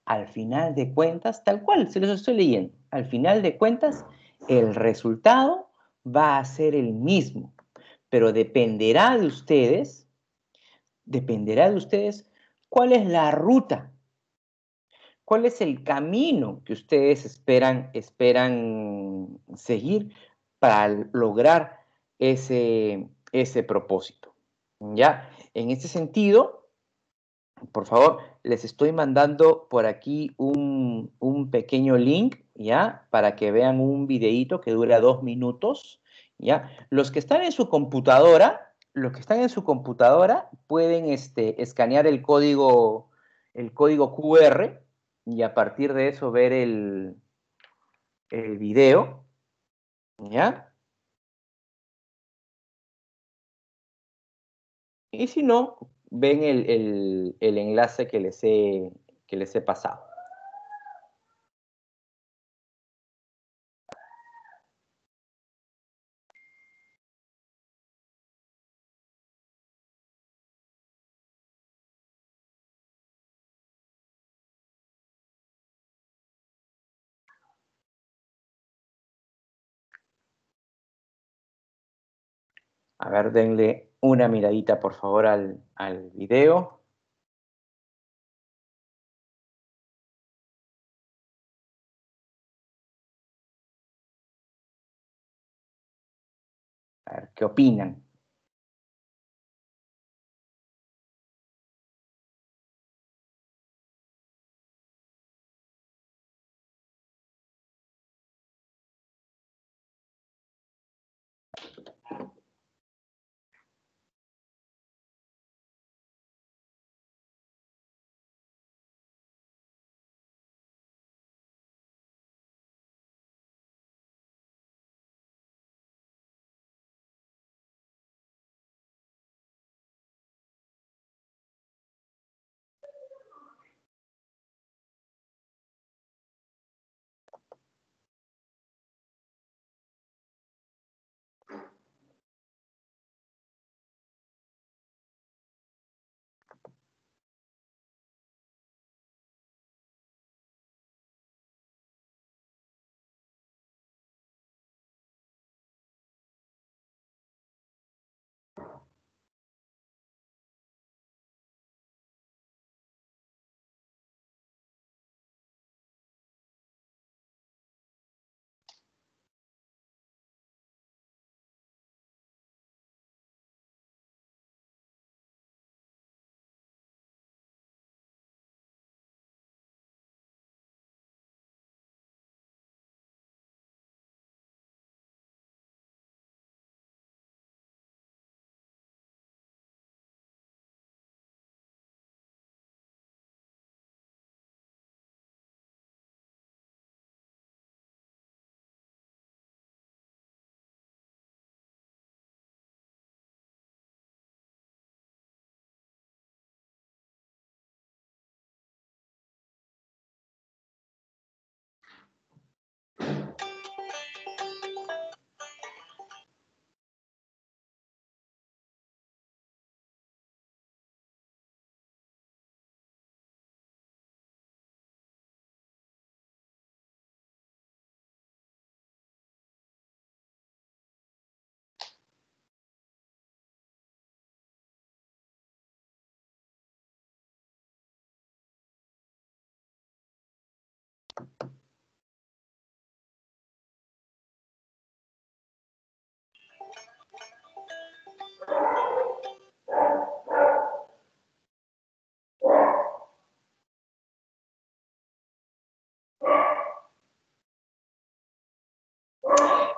Al final de cuentas, tal cual, se los estoy leyendo, al final de cuentas, el resultado va a ser el mismo, pero dependerá de ustedes dependerá de ustedes cuál es la ruta, cuál es el camino que ustedes esperan, esperan seguir para lograr ese, propósito. ¿Ya? En este sentido, por favor, les estoy mandando por aquí un, un pequeño link, ¿ya? Para que vean un videíto que dura dos minutos, ¿ya? Los que están en su computadora, los que están en su computadora pueden este, escanear el código, QR y a partir de eso ver el, video. ¿Ya? Y si no, ven el, enlace que les que les he pasado. A ver, denle una miradita por favor al, al video. A ver, ¿qué opinan?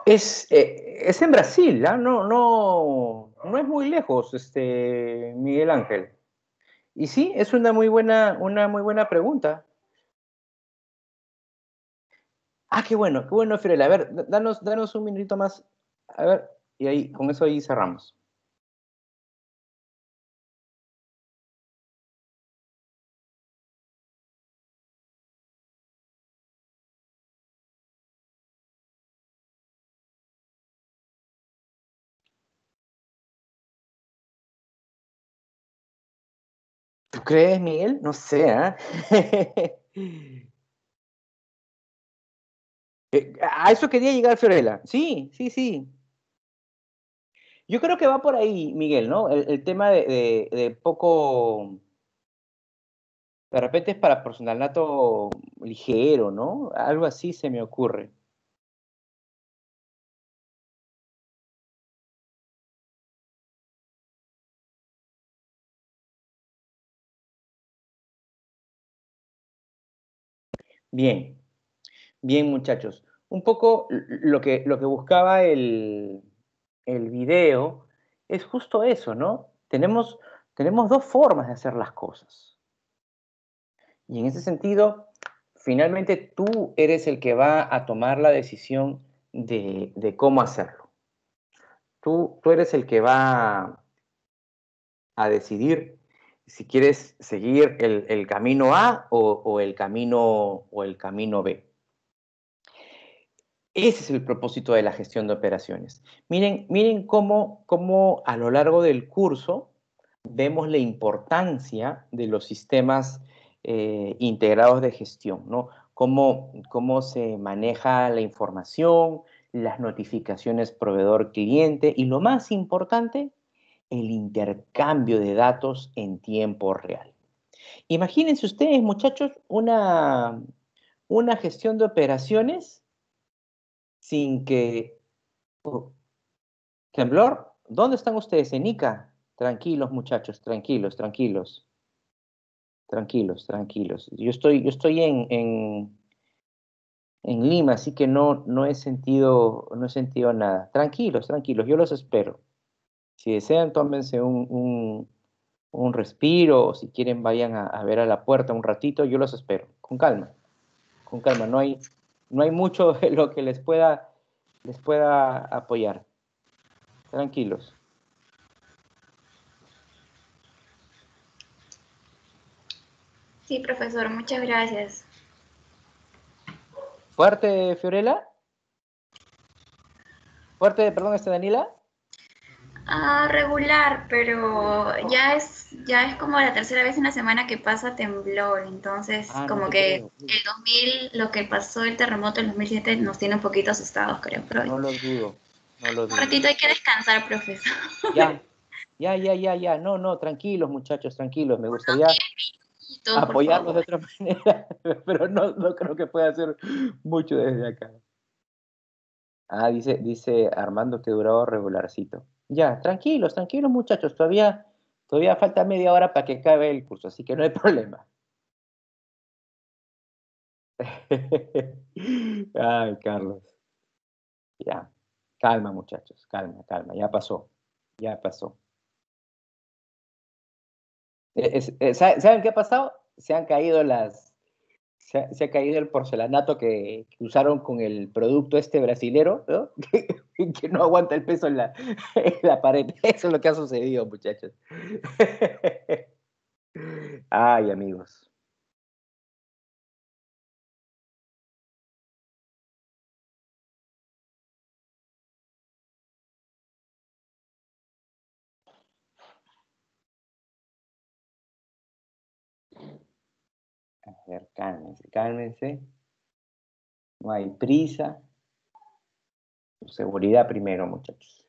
Eh, es, en Brasil, ¿ah? no, no, no es muy lejos, este, Miguel Ángel. Y sí, es una muy buena, una muy buena pregunta. Ah, qué bueno, qué bueno, Fiorella. A ver, danos, danos un minutito más. A ver, y ahí, con eso ahí cerramos. ¿Tú crees, Miguel? No sé, ¿eh? Eh, a eso quería llegar Fiorella. Sí, sí, sí. Yo creo que va por ahí, Miguel, ¿no? El, tema de, poco. De repente es para personal nato ligero, ¿no? Algo así se me ocurre. Bien. Bien, muchachos. Un poco lo que, lo que buscaba el, video es justo eso, ¿no? Tenemos, tenemos dos formas de hacer las cosas. Y en ese sentido, finalmente tú eres el que va a tomar la decisión de, cómo hacerlo. Tú, tú, eres el que va a decidir si quieres seguir el, camino A el camino, o el camino B. Ese es el propósito de la gestión de operaciones. Miren, miren cómo, a lo largo del curso vemos la importancia de los sistemas eh, integrados de gestión, ¿no? Cómo, se maneja la información, las notificaciones proveedor-cliente y lo más importante, el intercambio de datos en tiempo real. Imagínense ustedes, muchachos, una gestión de operaciones sin que... Oh, temblor, ¿dónde están ustedes? En Ica. Tranquilos, muchachos, tranquilos, tranquilos. Tranquilos, tranquilos. Yo estoy, yo estoy en, en, en Lima, así que no, no, he sentido, no he sentido nada. Tranquilos, tranquilos, yo los espero. Si desean, tómense un, un, un respiro o si quieren vayan a, ver a la puerta un ratito, yo los espero. Con calma, con calma, no hay, no hay mucho de lo que les pueda, les pueda apoyar. Tranquilos. Sí, profesor, muchas gracias. Fuerte, Fiorella. Fuerte, perdón, este Danila. Ah, regular, pero ya es, ya es como la tercera vez en la semana que pasa temblor, entonces ah, como que el 2000, lo que pasó el terremoto en 2007 nos tiene un poquito asustados, creo. Pero no lo digo, no lo Un ratito hay que descansar, profesor. Ya, ya, ya, ya, no, no, tranquilos muchachos, tranquilos, me gustaría... apoyarlos de otra manera, pero no, no creo que pueda hacer mucho desde acá. Ah, dice, dice Armando que duraba regularcito. Ya, tranquilos, tranquilos muchachos, todavía, todavía falta media hora para que acabe el curso, así que no hay problema. Ay, Carlos. Ya, calma muchachos, calma, calma, ya pasó, ya pasó. Eh, eh, ¿Saben qué ha pasado? Se han caído las, se ha, caído el porcelanato que, usaron con el producto este brasilero, Que, no aguanta el peso en la, en la pared. Eso es lo que ha sucedido, muchachos. Ay, amigos. ver, cálmense, cálmense. No hay prisa. seguridad primero, muchachos.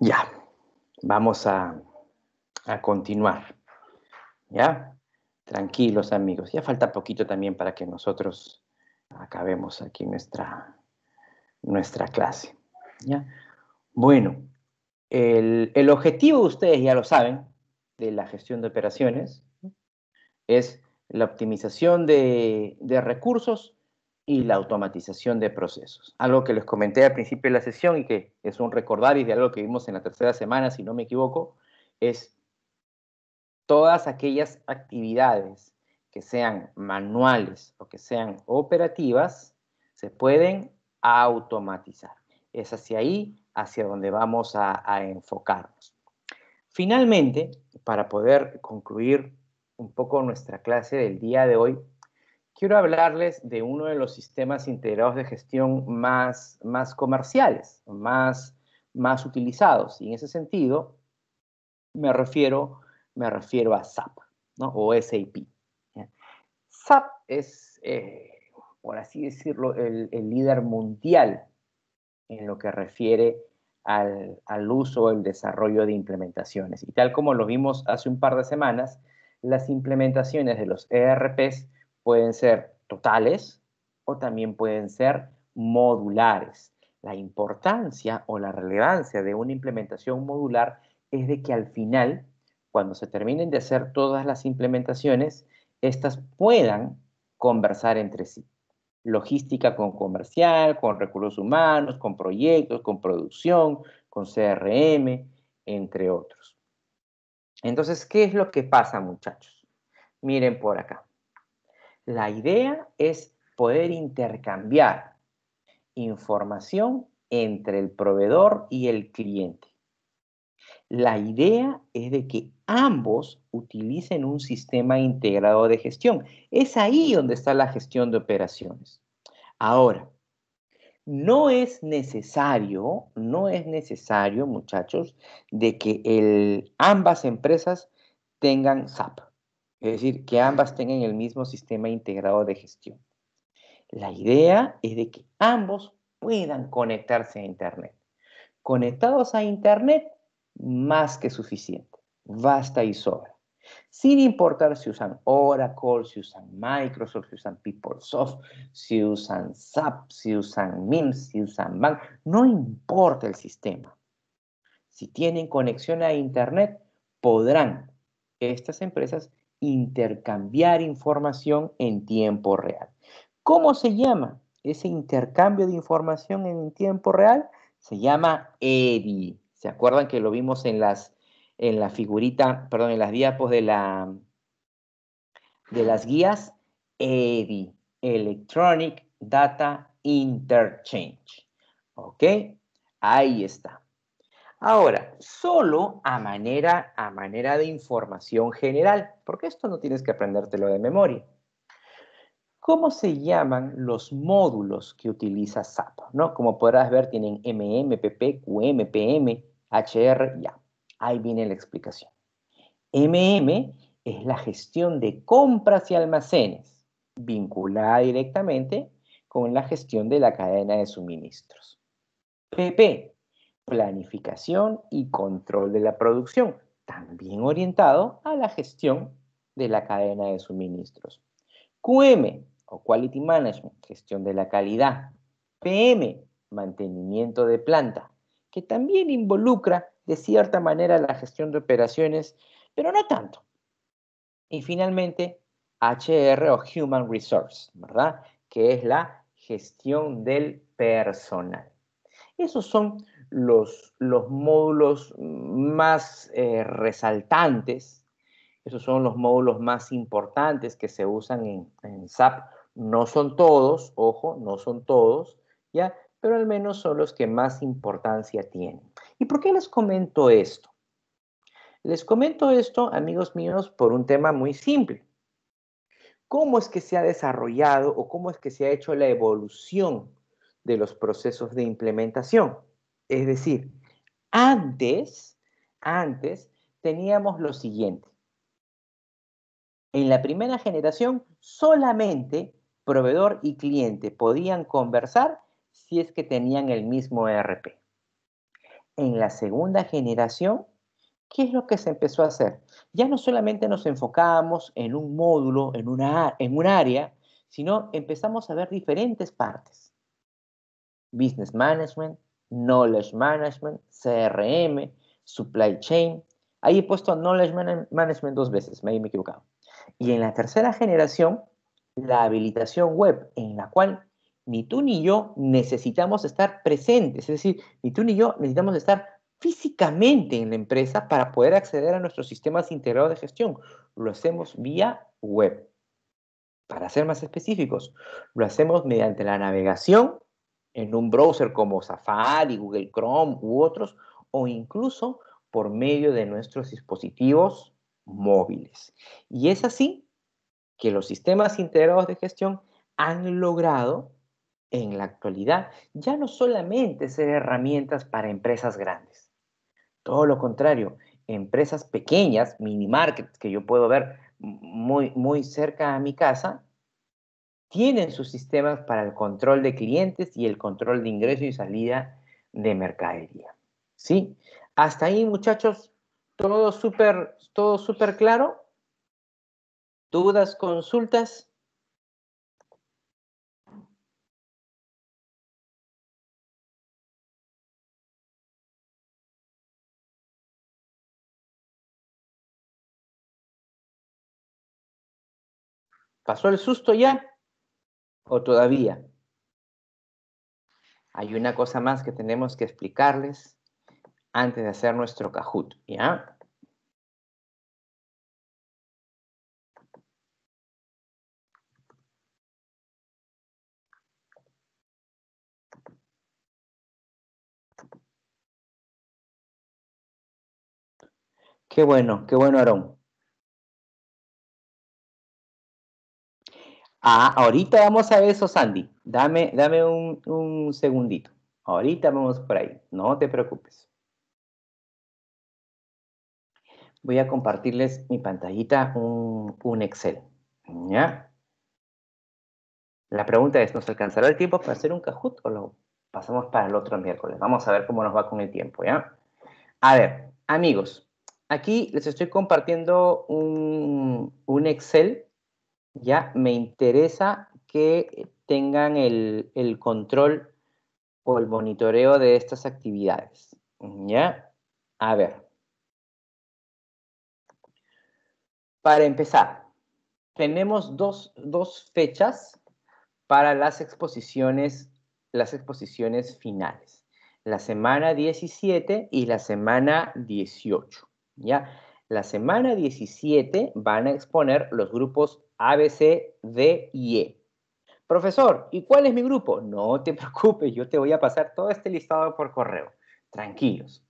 Ya, vamos a, continuar. ¿Ya? Tranquilos amigos, ya falta poquito también para que nosotros acabemos aquí nuestra, nuestra clase. ¿ya? Bueno, el, objetivo, ustedes ya lo saben, de la gestión de operaciones es la optimización de, de recursos y la automatización de procesos. Algo que les comenté al principio de la sesión y que es un recordar y de algo que vimos en la tercera semana, si no me equivoco, es todas aquellas actividades que sean manuales o que sean operativas se pueden automatizar. Es hacia ahí, hacia donde vamos a, a enfocarnos. Finalmente, para poder concluir un poco nuestra clase del día de hoy, quiero hablarles de uno de los sistemas integrados de gestión más, más comerciales, más, más utilizados. Y en ese sentido, me refiero, me refiero a SAP ¿no? o SAP. SAP es, eh, por así decirlo, el, líder mundial en lo que refiere al, al uso o el desarrollo de implementaciones. Y tal como lo vimos hace un par de semanas, las implementaciones de los ERPs pueden ser totales o también pueden ser modulares. La importancia o la relevancia de una implementación modular es de que al final, cuando se terminen de hacer todas las implementaciones, estas puedan conversar entre sí. Logística con comercial, con recursos humanos, con proyectos, con producción, con CRM, entre otros. Entonces, ¿qué es lo que pasa, muchachos? Miren por acá. La idea es poder intercambiar información entre el proveedor y el cliente. La idea es de que ambos utilicen un sistema integrado de gestión. Es ahí donde está la gestión de operaciones. Ahora, no es necesario, no es necesario, muchachos, de que ambas empresas tengan SAP es decir, que ambas tengan el mismo sistema integrado de gestión. La idea es de que ambos puedan conectarse a Internet. Conectados a Internet, más que suficiente, basta y sobra. Sin importar si usan Oracle, si usan Microsoft, si usan PeopleSoft, si usan SAP, si usan MIMS, si usan Bank, no importa el sistema. Si tienen conexión a Internet, podrán estas empresas intercambiar información en tiempo real. ¿Cómo se llama ese intercambio de información en tiempo real? Se llama EDI. ¿Se acuerdan que lo vimos en las en la figurita, perdón, en las diapos de la de las guías EDI, Electronic Data Interchange. ¿Ok? Ahí está. Ahora, solo a manera, de información general, porque esto no tienes que aprendértelo de memoria. ¿Cómo se llaman los módulos que utiliza SAP? ¿No? Como podrás ver, tienen MM, PP, QM, PM, HR, ya. Ahí viene la explicación. MM es la gestión de compras y almacenes, vinculada directamente con la gestión de la cadena de suministros. PP planificación y control de la producción, también orientado a la gestión de la cadena de suministros. QM o Quality Management, gestión de la calidad. PM, mantenimiento de planta, que también involucra de cierta manera la gestión de operaciones, pero no tanto. Y finalmente, HR o Human Resource, ¿verdad? Que es la gestión del personal. Esos son los, módulos más eh, resaltantes, esos son los módulos más importantes que se usan en, SAP. No son todos, ojo, no son todos, ¿ya? Pero al menos son los que más importancia tienen. ¿Y por qué les comento esto? Les comento esto, amigos míos, por un tema muy simple. ¿Cómo es que se ha desarrollado o cómo es que se ha hecho la evolución de los procesos de implementación? Es decir, antes, antes teníamos lo siguiente. En la primera generación solamente proveedor y cliente podían conversar si es que tenían el mismo ERP. En la segunda generación, ¿qué es lo que se empezó a hacer? Ya no solamente nos enfocábamos en un módulo, en, en un área, sino empezamos a ver diferentes partes. Business Management, Knowledge Management, CRM, Supply Chain. Ahí he puesto Knowledge Management dos veces, me he equivocado. Y en la tercera generación, la habilitación web, en la cual ni tú ni yo necesitamos estar presentes, es decir, ni tú ni yo necesitamos estar físicamente en la empresa para poder acceder a nuestros sistemas integrados de gestión. Lo hacemos vía web. Para ser más específicos, lo hacemos mediante la navegación en un browser como Safari, Google Chrome u otros, o incluso por medio de nuestros dispositivos móviles. Y es así que los sistemas integrados de gestión han logrado en la actualidad ya no solamente ser herramientas para empresas grandes. Todo lo contrario, empresas pequeñas, mini markets que yo puedo ver muy, muy cerca a mi casa, tienen sus sistemas para el control de clientes y el control de ingreso y salida de mercadería. ¿Sí? Hasta ahí, muchachos, todo súper todo súper claro. ¿Dudas, consultas? ¿Pasó el susto ya? o todavía. Hay una cosa más que tenemos que explicarles antes de hacer nuestro cajut. ¿ya? Qué bueno, qué bueno, Arón. Ah, ahorita vamos a ver eso, Sandy. Dame, dame un, segundito. Ahorita vamos por ahí. No te preocupes. Voy a compartirles mi pantallita, un, Excel. ¿Ya? La pregunta es, ¿nos alcanzará el tiempo para hacer un Kahoot o lo pasamos para el otro miércoles? Vamos a ver cómo nos va con el tiempo, ¿ya? A ver, amigos, aquí les estoy compartiendo un Excel ya me interesa que tengan el, control o el monitoreo de estas actividades. ¿Ya? A ver. Para empezar, tenemos dos, fechas para las exposiciones, las exposiciones finales. La semana 17 y la semana 18. ¿ya? La semana 17 van a exponer los grupos a, B, C, D y E. Profesor, ¿y cuál es mi grupo? No te preocupes, yo te voy a pasar todo este listado por correo. Tranquilos.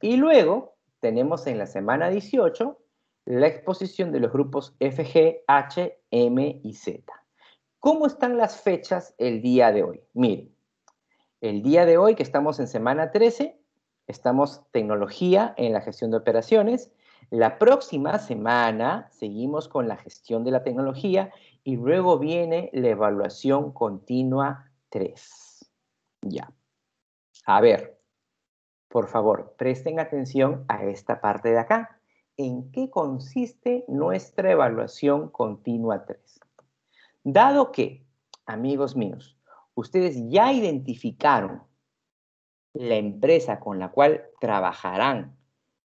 Y luego tenemos en la semana 18 la exposición de los grupos F, G, H, M y Z. ¿Cómo están las fechas el día de hoy? Miren, el día de hoy que estamos en semana 13, estamos tecnología en la gestión de operaciones, la próxima semana seguimos con la gestión de la tecnología y luego viene la evaluación continua 3. Ya. A ver, por favor, presten atención a esta parte de acá. ¿En qué consiste nuestra evaluación continua 3? Dado que, amigos míos, ustedes ya identificaron la empresa con la cual trabajarán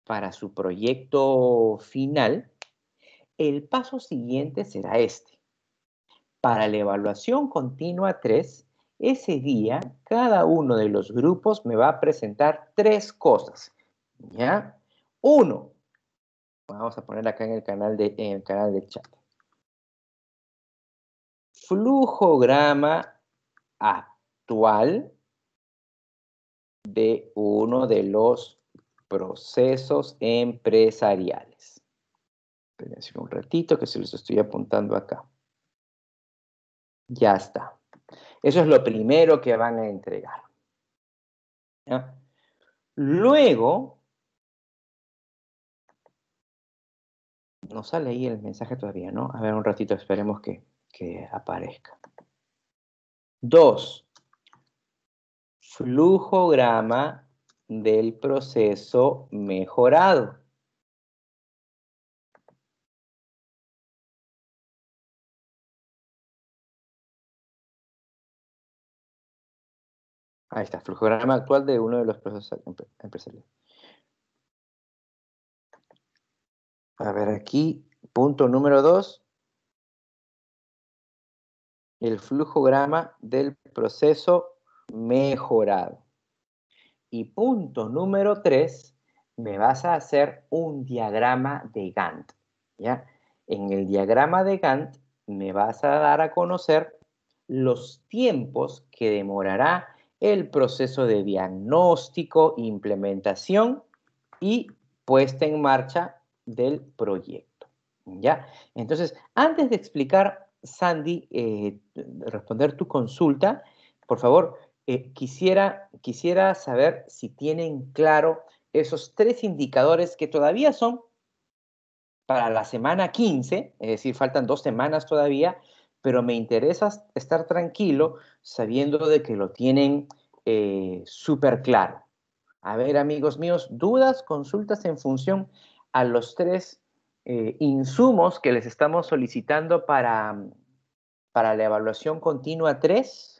para su proyecto final, el paso siguiente será este. Para la evaluación continua 3, ese día cada uno de los grupos me va a presentar tres cosas. ¿Ya? Uno, vamos a poner acá en el canal de, en el canal de chat. Flujograma actual de uno de los procesos empresariales. Espérense un ratito que se los estoy apuntando acá. Ya está. Eso es lo primero que van a entregar. Luego, no sale ahí el mensaje todavía, ¿no? A ver, un ratito, esperemos que, que aparezca. Dos, flujograma del proceso mejorado. Ahí está, flujograma actual de uno de los procesos em-, empresariales. A ver, aquí, punto número dos. El flujograma del proceso mejorado. Y punto número tres, me vas a hacer un diagrama de Gantt. ¿ya? En el diagrama de Gantt me vas a dar a conocer los tiempos que demorará el proceso de diagnóstico, implementación y puesta en marcha del proyecto. ¿ya? Entonces, antes de explicar, Sandy, eh, responder tu consulta, por favor, eh, quisiera, quisiera saber si tienen claro esos tres indicadores que todavía son para la semana 15, es decir, faltan dos semanas todavía, pero me interesa estar tranquilo sabiendo de que lo tienen eh, súper claro. A ver, amigos míos, dudas, consultas en función a los tres eh, insumos que les estamos solicitando para, para la evaluación continua 3.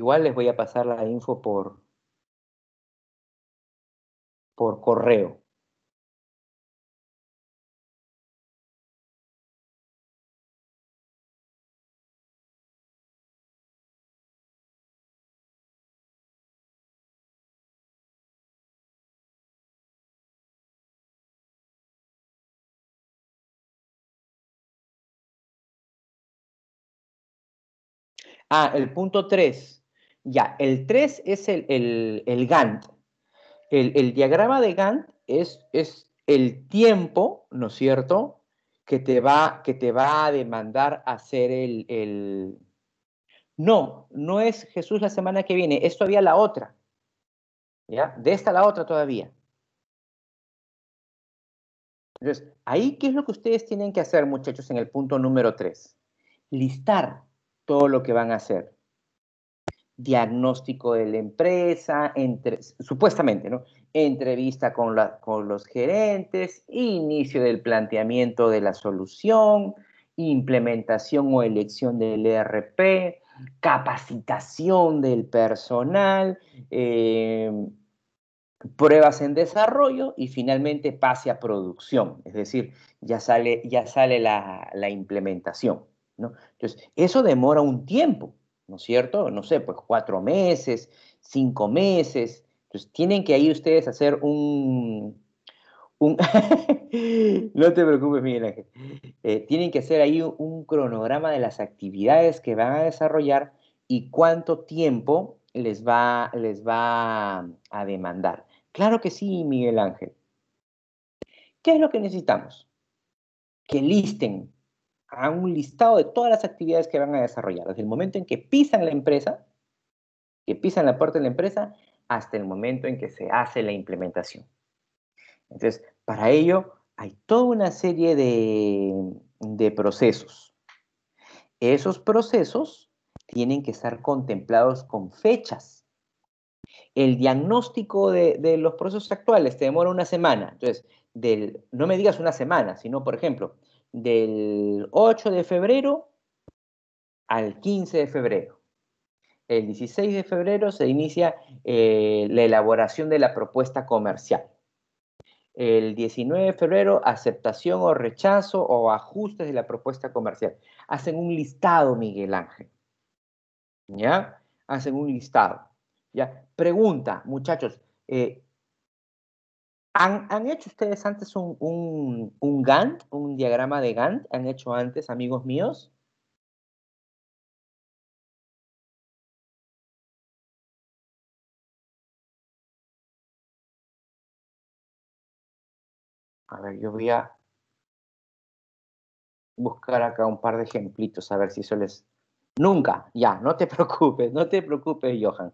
Igual les voy a pasar la info por, por correo. Ah, el punto 3. Ya, el 3 es el, el, el Gantt. El, diagrama de Gantt es, es el tiempo, ¿no es cierto?, que te va, que te va a demandar hacer el, el... No, no es Jesús la semana que viene, es todavía la otra. ¿Ya? De esta a la otra todavía. Entonces, ahí, ¿qué es lo que ustedes tienen que hacer, muchachos, en el punto número 3? Listar todo lo que van a hacer diagnóstico de la empresa, entre, supuestamente, ¿no? Entrevista con, los gerentes, inicio del planteamiento de la solución, implementación o elección del ERP, capacitación del personal, eh, pruebas en desarrollo y finalmente pase a producción, es decir, ya sale, ya sale la, implementación. ¿no? Entonces, eso demora un tiempo. ¿no es cierto? No sé, pues cuatro meses, cinco meses. Entonces tienen que ahí ustedes hacer un... no te preocupes, Miguel Ángel. Eh, tienen que hacer ahí un, cronograma de las actividades que van a desarrollar y cuánto tiempo les va, les va a demandar. Claro que sí, Miguel Ángel. ¿Qué es lo que necesitamos? Que listen a un listado de todas las actividades que van a desarrollar, desde el momento en que pisan la empresa, que pisan la puerta de la empresa, hasta el momento en que se hace la implementación. Entonces, para ello hay toda una serie de, procesos. Esos procesos tienen que estar contemplados con fechas. El diagnóstico de, los procesos actuales te demora una semana. Entonces, del, no me digas una semana, sino, por ejemplo, del 8 de febrero al 15 de febrero. El 16 de febrero se inicia eh, la elaboración de la propuesta comercial. El 19 de febrero, aceptación o rechazo o ajustes de la propuesta comercial. Hacen un listado, Miguel Ángel. ¿Ya? Hacen un listado. ¿Ya? Pregunta, muchachos, eh, ¿Han, hecho ustedes antes un, un, un, Gantt, un diagrama de Gantt? ¿Han hecho antes, amigos míos? A ver, yo voy a buscar acá un par de ejemplitos, a ver si eso les... Nunca, ya, no te preocupes, no te preocupes, Johan.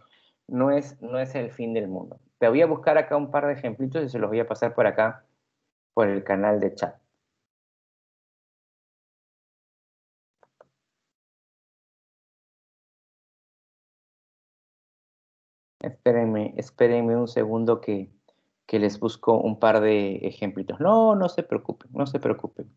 No es, no es el fin del mundo. Te voy a buscar acá un par de ejemplitos y se los voy a pasar por acá, por el canal de chat. Espérenme, espérenme un segundo que, que les busco un par de ejemplitos. No, no se preocupen, no se preocupen.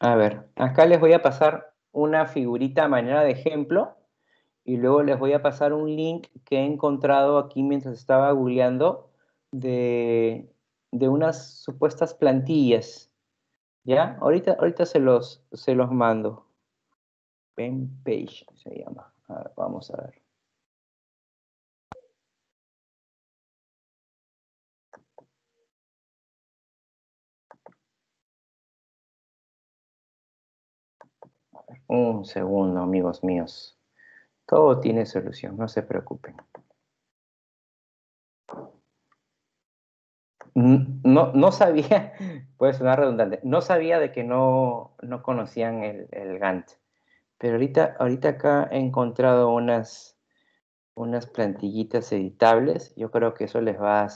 A ver, acá les voy a pasar una figurita a manera de ejemplo y luego les voy a pasar un link que he encontrado aquí mientras estaba googleando de, de unas supuestas plantillas. ¿Ya? Ahorita, ahorita se, los, se los mando. Pen Page se llama. vamos a ver. Un segundo, amigos míos. Todo tiene solución, no se preocupen. No, sabía, puede sonar redundante, no sabía de que no, conocían el, el Gantt. Pero ahorita, ahorita acá he encontrado unas, unas plantillitas editables. Yo creo que eso les va a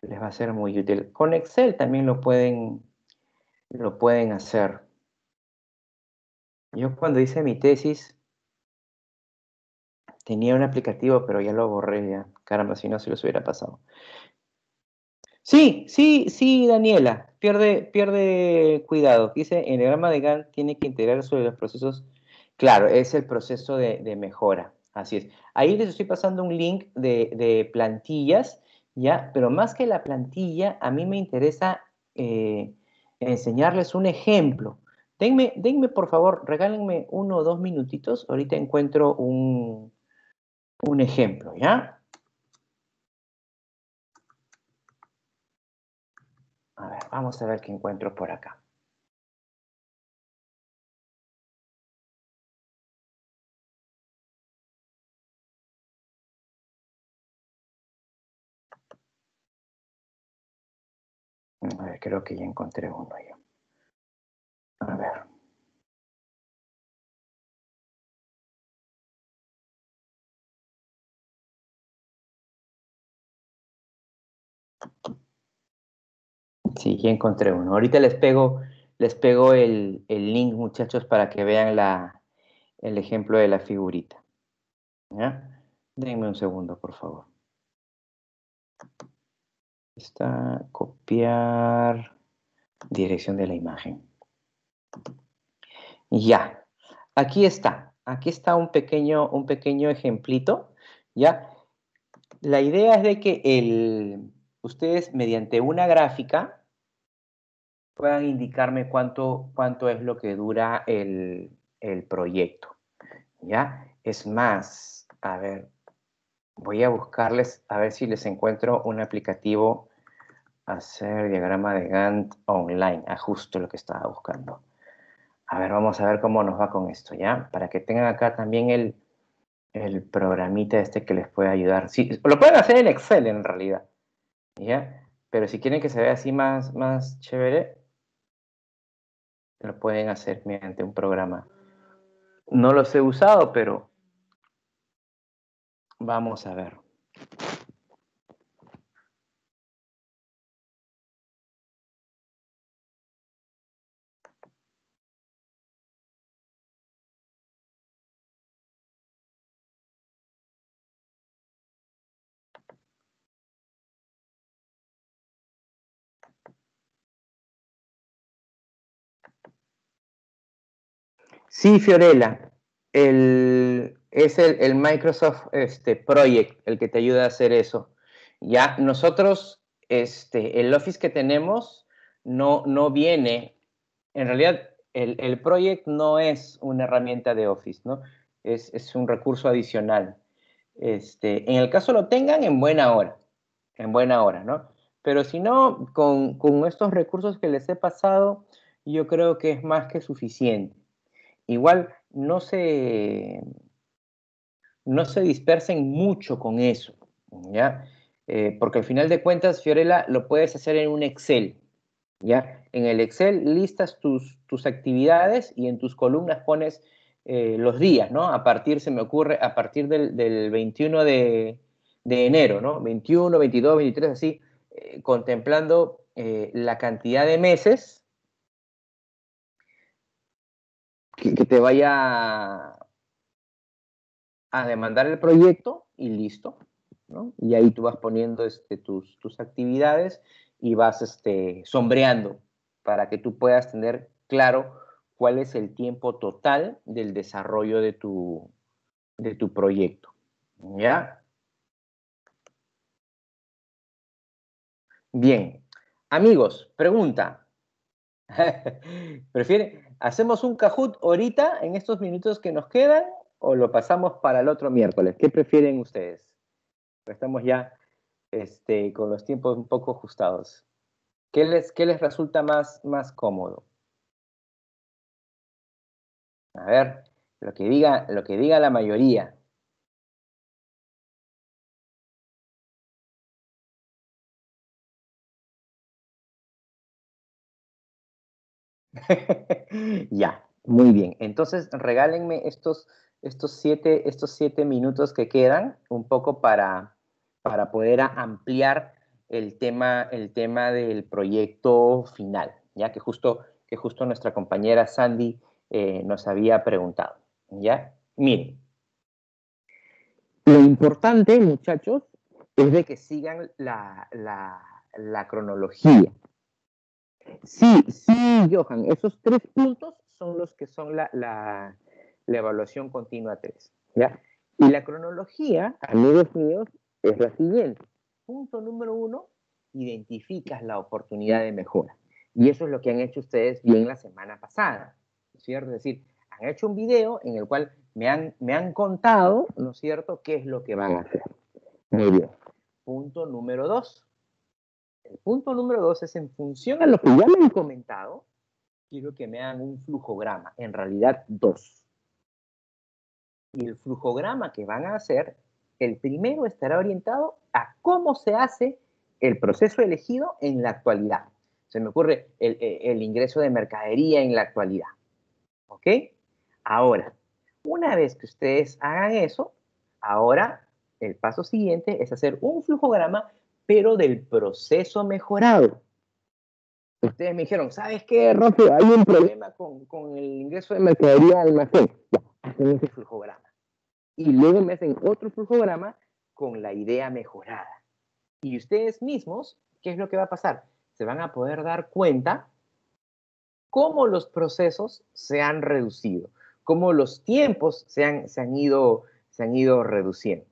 les va a ser muy útil. Con Excel también lo pueden, lo pueden hacer. Yo cuando hice mi tesis tenía un aplicativo, pero ya lo borré. Ya. Caramba, si no se los hubiera pasado. Sí, sí, sí, Daniela. Pierde, pierde cuidado. Dice, el diagrama de Gantt tiene que integrar sobre los procesos. Claro, es el proceso de, mejora. Así es. Ahí les estoy pasando un link de, plantillas, ¿ya? Pero más que la plantilla, a mí me interesa eh, enseñarles un ejemplo. Denme, por favor, regálenme uno o dos minutitos. Ahorita encuentro un, ejemplo, ¿ya? A ver, vamos a ver qué encuentro por acá. A ver, creo que ya encontré uno ya. A ver. Sí, ya encontré uno. Ahorita les pego, les pego el, link, muchachos, para que vean el ejemplo de la figurita. ¿Ya? Denme un segundo, por favor. Está copiar dirección de la imagen. Ya, aquí está, aquí está un pequeño, un pequeño ejemplito, ¿ya? La idea es de que el, ustedes mediante una gráfica puedan indicarme cuánto, cuánto es lo que dura el, proyecto, ¿ya? Es más, a ver, voy a buscarles, a ver si les encuentro un aplicativo hacer diagrama de Gantt online, Ajusto ah, lo que estaba buscando. A ver, vamos a ver cómo nos va con esto, ¿ya? Para que tengan acá también el, programita este que les puede ayudar. Sí, lo pueden hacer en Excel en realidad, ¿ya? Pero si quieren que se vea así más, más chévere, lo pueden hacer mediante un programa. No los he usado, pero vamos a ver. Sí, Fiorella. es el, Microsoft este, Project el que te ayuda a hacer eso. Ya nosotros, este, el Office que tenemos no, no viene, en realidad el, Project no es una herramienta de Office, Es, un recurso adicional. Este, en el caso lo tengan en buena hora, en buena hora, ¿no? Pero si no, con estos recursos que les he pasado, yo creo que es más que suficiente igual no se, no se dispersen mucho con eso, ¿ya? Eh, porque al final de cuentas, Fiorella, lo puedes hacer en un Excel, ¿ya? En el Excel listas tus, actividades y en tus columnas pones eh, los días, ¿no? A partir, se me ocurre, a partir del, 21 de, de, enero, ¿no? 21, 22, 23, así, eh, contemplando la cantidad de meses, que, te vaya a demandar el proyecto y listo. ¿no? Y ahí tú vas poniendo este, tus, tus actividades y vas este, sombreando para que tú puedas tener claro cuál es el tiempo total del desarrollo de tu, de tu proyecto. ¿Ya? Bien. Amigos, pregunta. Prefieren ¿hacemos un cajut ahorita en estos minutos que nos quedan o lo pasamos para el otro miércoles? ¿Qué prefieren ustedes? Estamos ya este, con los tiempos un poco ajustados. ¿Qué les, qué les resulta más, más cómodo? A ver, lo que diga, lo que diga la mayoría. ya, muy bien. Entonces, regálenme estos, estos, siete, estos minutos que quedan, un poco para, para poder ampliar el tema, el tema del proyecto final, ya que justo, que justo nuestra compañera Sandy eh, nos había preguntado. ¿Ya? Miren. Lo importante, muchachos, es de que sigan la cronología. Sí, sí, Johan, esos tres puntos son los que son la, evaluación continua 3. ¿ya? Y la cronología, amigos míos, es la siguiente. Punto número uno, identificas la oportunidad de mejora. Y eso es lo que han hecho ustedes bien la semana pasada, ¿cierto? Es decir, han hecho un video en el cual me han, me han contado, ¿no es cierto?, qué es lo que van a hacer. Muy bien. Punto número dos, el punto número dos es en función a lo que ya me han comentado, quiero que me hagan un flujograma, en realidad dos. Y el flujograma que van a hacer, el primero estará orientado a cómo se hace el proceso elegido en la actualidad. Se me ocurre el, ingreso de mercadería en la actualidad. ¿Ok? Ahora, una vez que ustedes hagan eso, ahora el paso siguiente es hacer un flujograma pero del proceso mejorado. Ustedes me dijeron, ¿sabes qué, Rafa? Hay un problema con, con el ingreso de mercadería al almacén. hacen ese flujograma. Y luego me hacen otro flujograma con la idea mejorada. Y ustedes mismos, ¿qué es lo que va a pasar? Se van a poder dar cuenta cómo los procesos se han reducido, cómo los tiempos se han, se han, ido, se han ido reduciendo.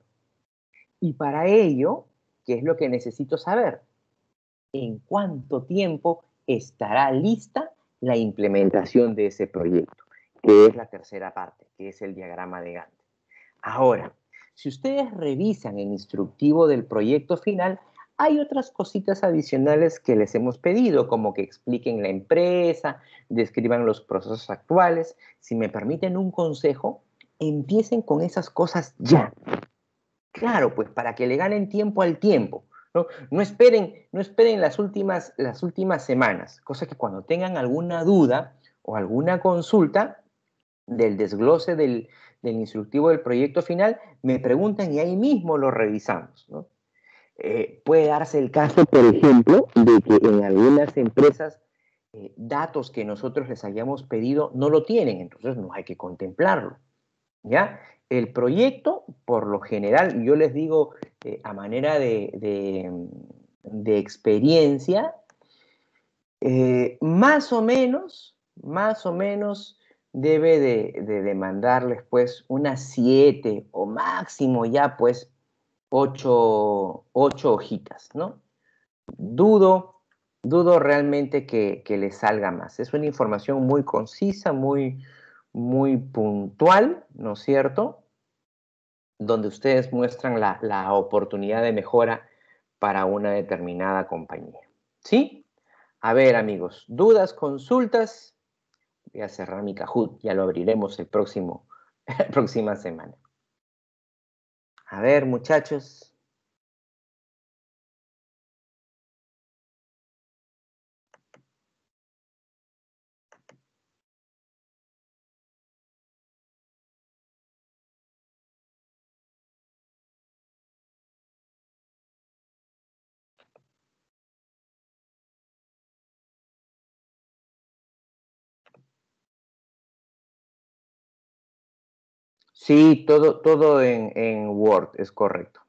Y para ello, ¿Qué es lo que necesito saber? ¿En cuánto tiempo estará lista la implementación de ese proyecto? Que es la tercera parte, que es el diagrama de Gantt. Ahora, si ustedes revisan el instructivo del proyecto final, hay otras cositas adicionales que les hemos pedido, como que expliquen la empresa, describan los procesos actuales. Si me permiten un consejo, empiecen con esas cosas ya. Claro, pues para que le ganen tiempo al tiempo. No, no, esperen, las, últimas, semanas, cosa que cuando tengan alguna duda o alguna consulta del desglose del, instructivo del proyecto final, me preguntan y ahí mismo lo revisamos. Eh, puede darse el caso, por ejemplo, de que en algunas empresas eh, datos que nosotros les hayamos pedido no lo tienen, entonces no hay que contemplarlo. ¿Ya? El proyecto, por lo general, yo les digo eh, a manera de, mm, experiencia, eh, más o menos, más o menos debe de, demandarles pues unas siete o máximo ya pues ocho, hojitas, ¿no? Dudo dudo realmente que, que, les salga más. Es una información muy concisa, muy, muy puntual, ¿no es cierto? Donde ustedes muestran la, oportunidad de mejora para una determinada compañía. ¿Sí? A ver, amigos, dudas, consultas. Voy a cerrar mi Kahoot, ya lo abriremos el próximo, la próxima semana. A ver, muchachos. Sí, todo, todo en, en Word es correcto.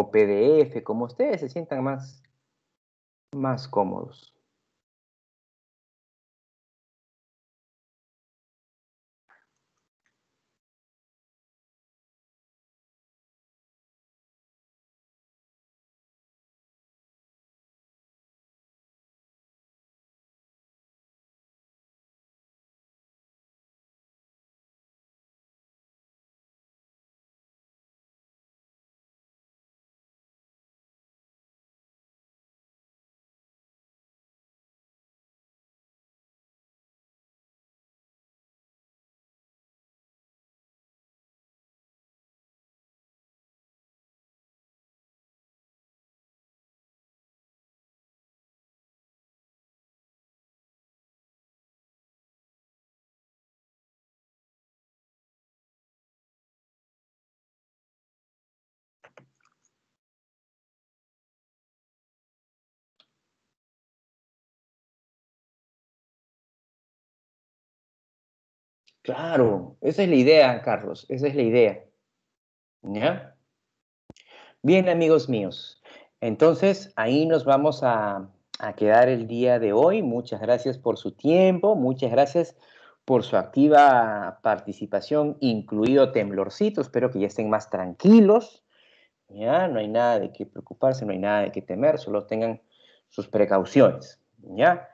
O PDF, como ustedes se sientan más, más cómodos. Claro, esa es la idea, Carlos, esa es la idea. ¿Ya? Bien, amigos míos. Entonces, ahí nos vamos a, quedar el día de hoy. Muchas gracias por su tiempo, muchas gracias por su activa participación, incluido temblorcito. Espero que ya estén más tranquilos. ¿ya? No hay nada de qué preocuparse, no hay nada de qué temer, solo tengan sus precauciones. ¿ya?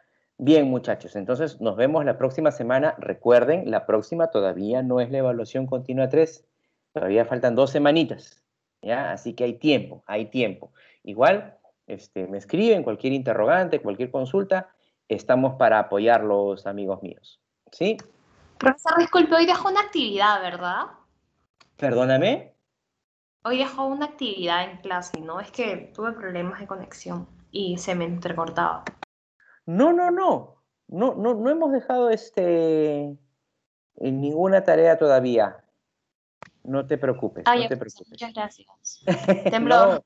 Bien, muchachos, entonces nos vemos la próxima semana. Recuerden, la próxima todavía no es la evaluación continua 3, todavía faltan dos semanitas, ¿ya? Así que hay tiempo, hay tiempo. Igual, este, me escriben cualquier interrogante, cualquier consulta, estamos para apoyarlos, amigos míos, ¿sí? Profesor, disculpe, hoy dejó una actividad, ¿verdad? Perdóname. Hoy dejó una actividad en clase, ¿no? Es que tuve problemas de conexión y se me entrecortaba. No, no, no. No, no, hemos dejado este en ninguna tarea todavía. No te preocupes. no pues, Muchas gracias. Tembló.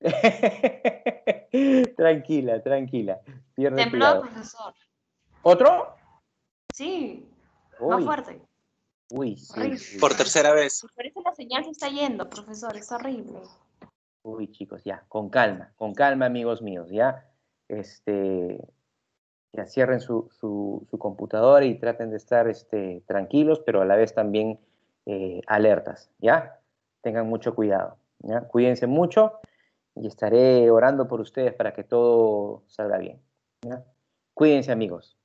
tranquila, tranquila. Tembló, profesor. ¿Otro? Sí. Más fuerte. Uy, Por tercera vez. Parece la señal se está yendo, profesor. Es horrible. Uy, chicos, ya. Con calma, con calma, amigos míos, ya este, que cierren su, su, computadora y traten de estar este, tranquilos, pero a la vez también eh, alertas, ¿ya? Tengan mucho cuidado, ¿ya? Cuídense mucho y estaré orando por ustedes para que todo salga bien, Cuídense amigos.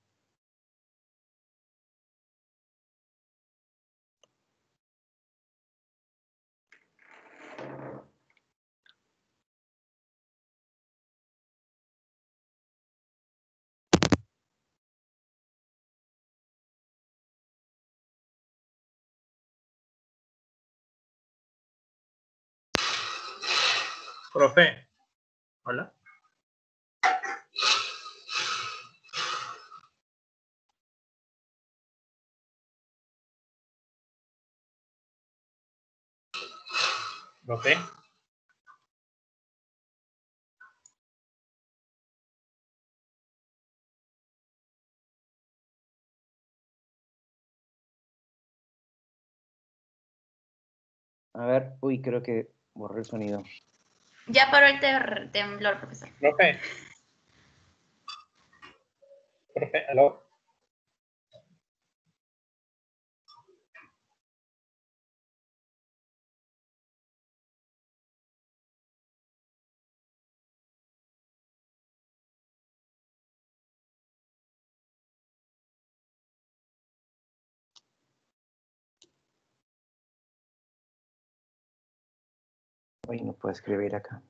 Profe. Hola. Profe. A ver, uy, creo que borré el sonido. Ya paró el temblor, profesor. Profe. Profe, aló. no puedo escribir acá.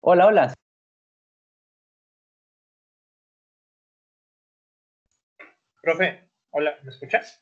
Hola, hola. Profe, hola, ¿me escuchas?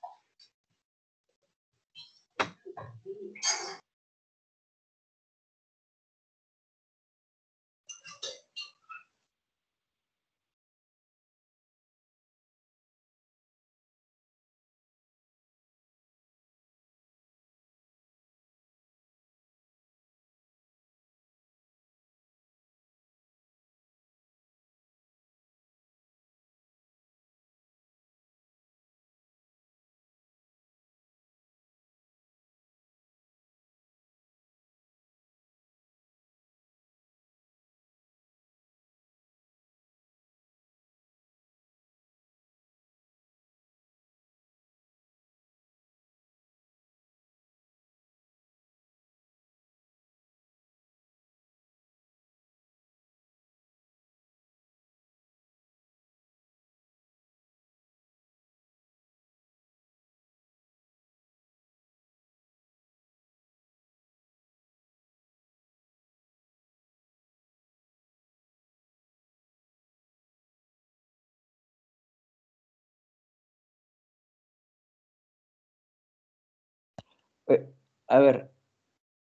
Eh, a ver,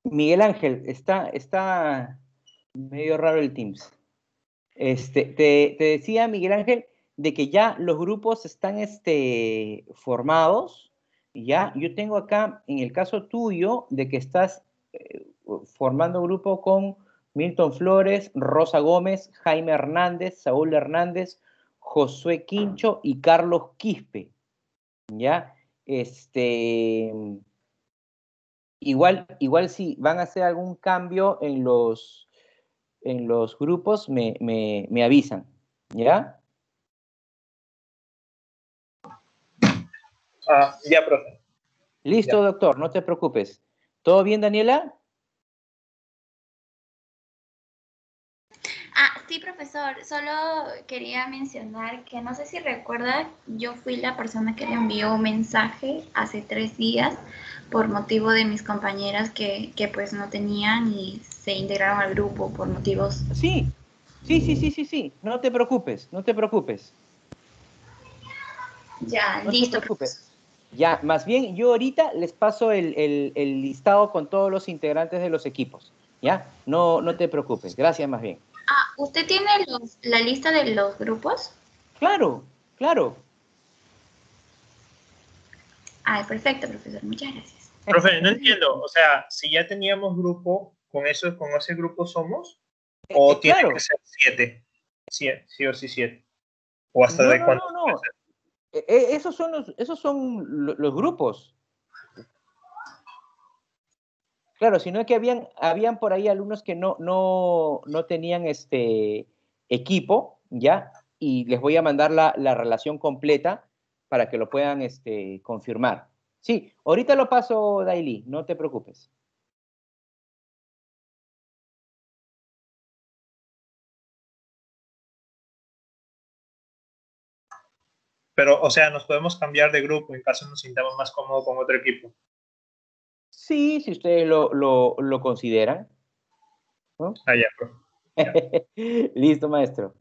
Miguel Ángel, está, está medio raro el Teams. Este, te, decía Miguel Ángel de que ya los grupos están este, formados. Ya, yo tengo acá, en el caso tuyo, de que estás eh, formando grupo con Milton Flores, Rosa Gómez, Jaime Hernández, Saúl Hernández, Josué Quincho y Carlos Quispe. Ya, este, Igual, igual si van a hacer algún cambio en los, en los grupos, me, avisan, ¿ya? Ah, ya, profe. Listo, doctor, no te preocupes. ¿Todo bien, Daniela? Ah, sí, profesor. Solo quería mencionar que no sé si recuerda, yo fui la persona que le envió un mensaje hace tres días por motivo de mis compañeras que, que pues no tenían y se integraron al grupo por motivos... Sí, sí, sí, sí, sí, sí, no te preocupes, no te preocupes. Ya, listo. Pues. Ya, más bien yo ahorita les paso el, el, listado con todos los integrantes de los equipos. Ya, no, no te preocupes, gracias más bien. Ah, ¿usted tiene los, la lista de los grupos? Claro, claro. Ah, perfecto, profesor, muchas gracias. Profe, no entiendo. O sea, si ya teníamos grupo, con, eso, con ese grupo somos, eh, o eh, tiene que ser siete. Sí, sí o sí siete. O hasta de No, no, e, e, esos son los, esos son los grupos. Claro, sino que habían, habían por ahí alumnos que no, no, no tenían este equipo, ¿ya? Y les voy a mandar la, la relación completa para que lo puedan este, confirmar. Sí, ahorita lo paso, Daily, no te preocupes. Pero, o sea, nos podemos cambiar de grupo en caso nos sintamos más cómodos con otro equipo. Sí, si ustedes lo, lo, consideran. Ah, pues. Listo, maestro.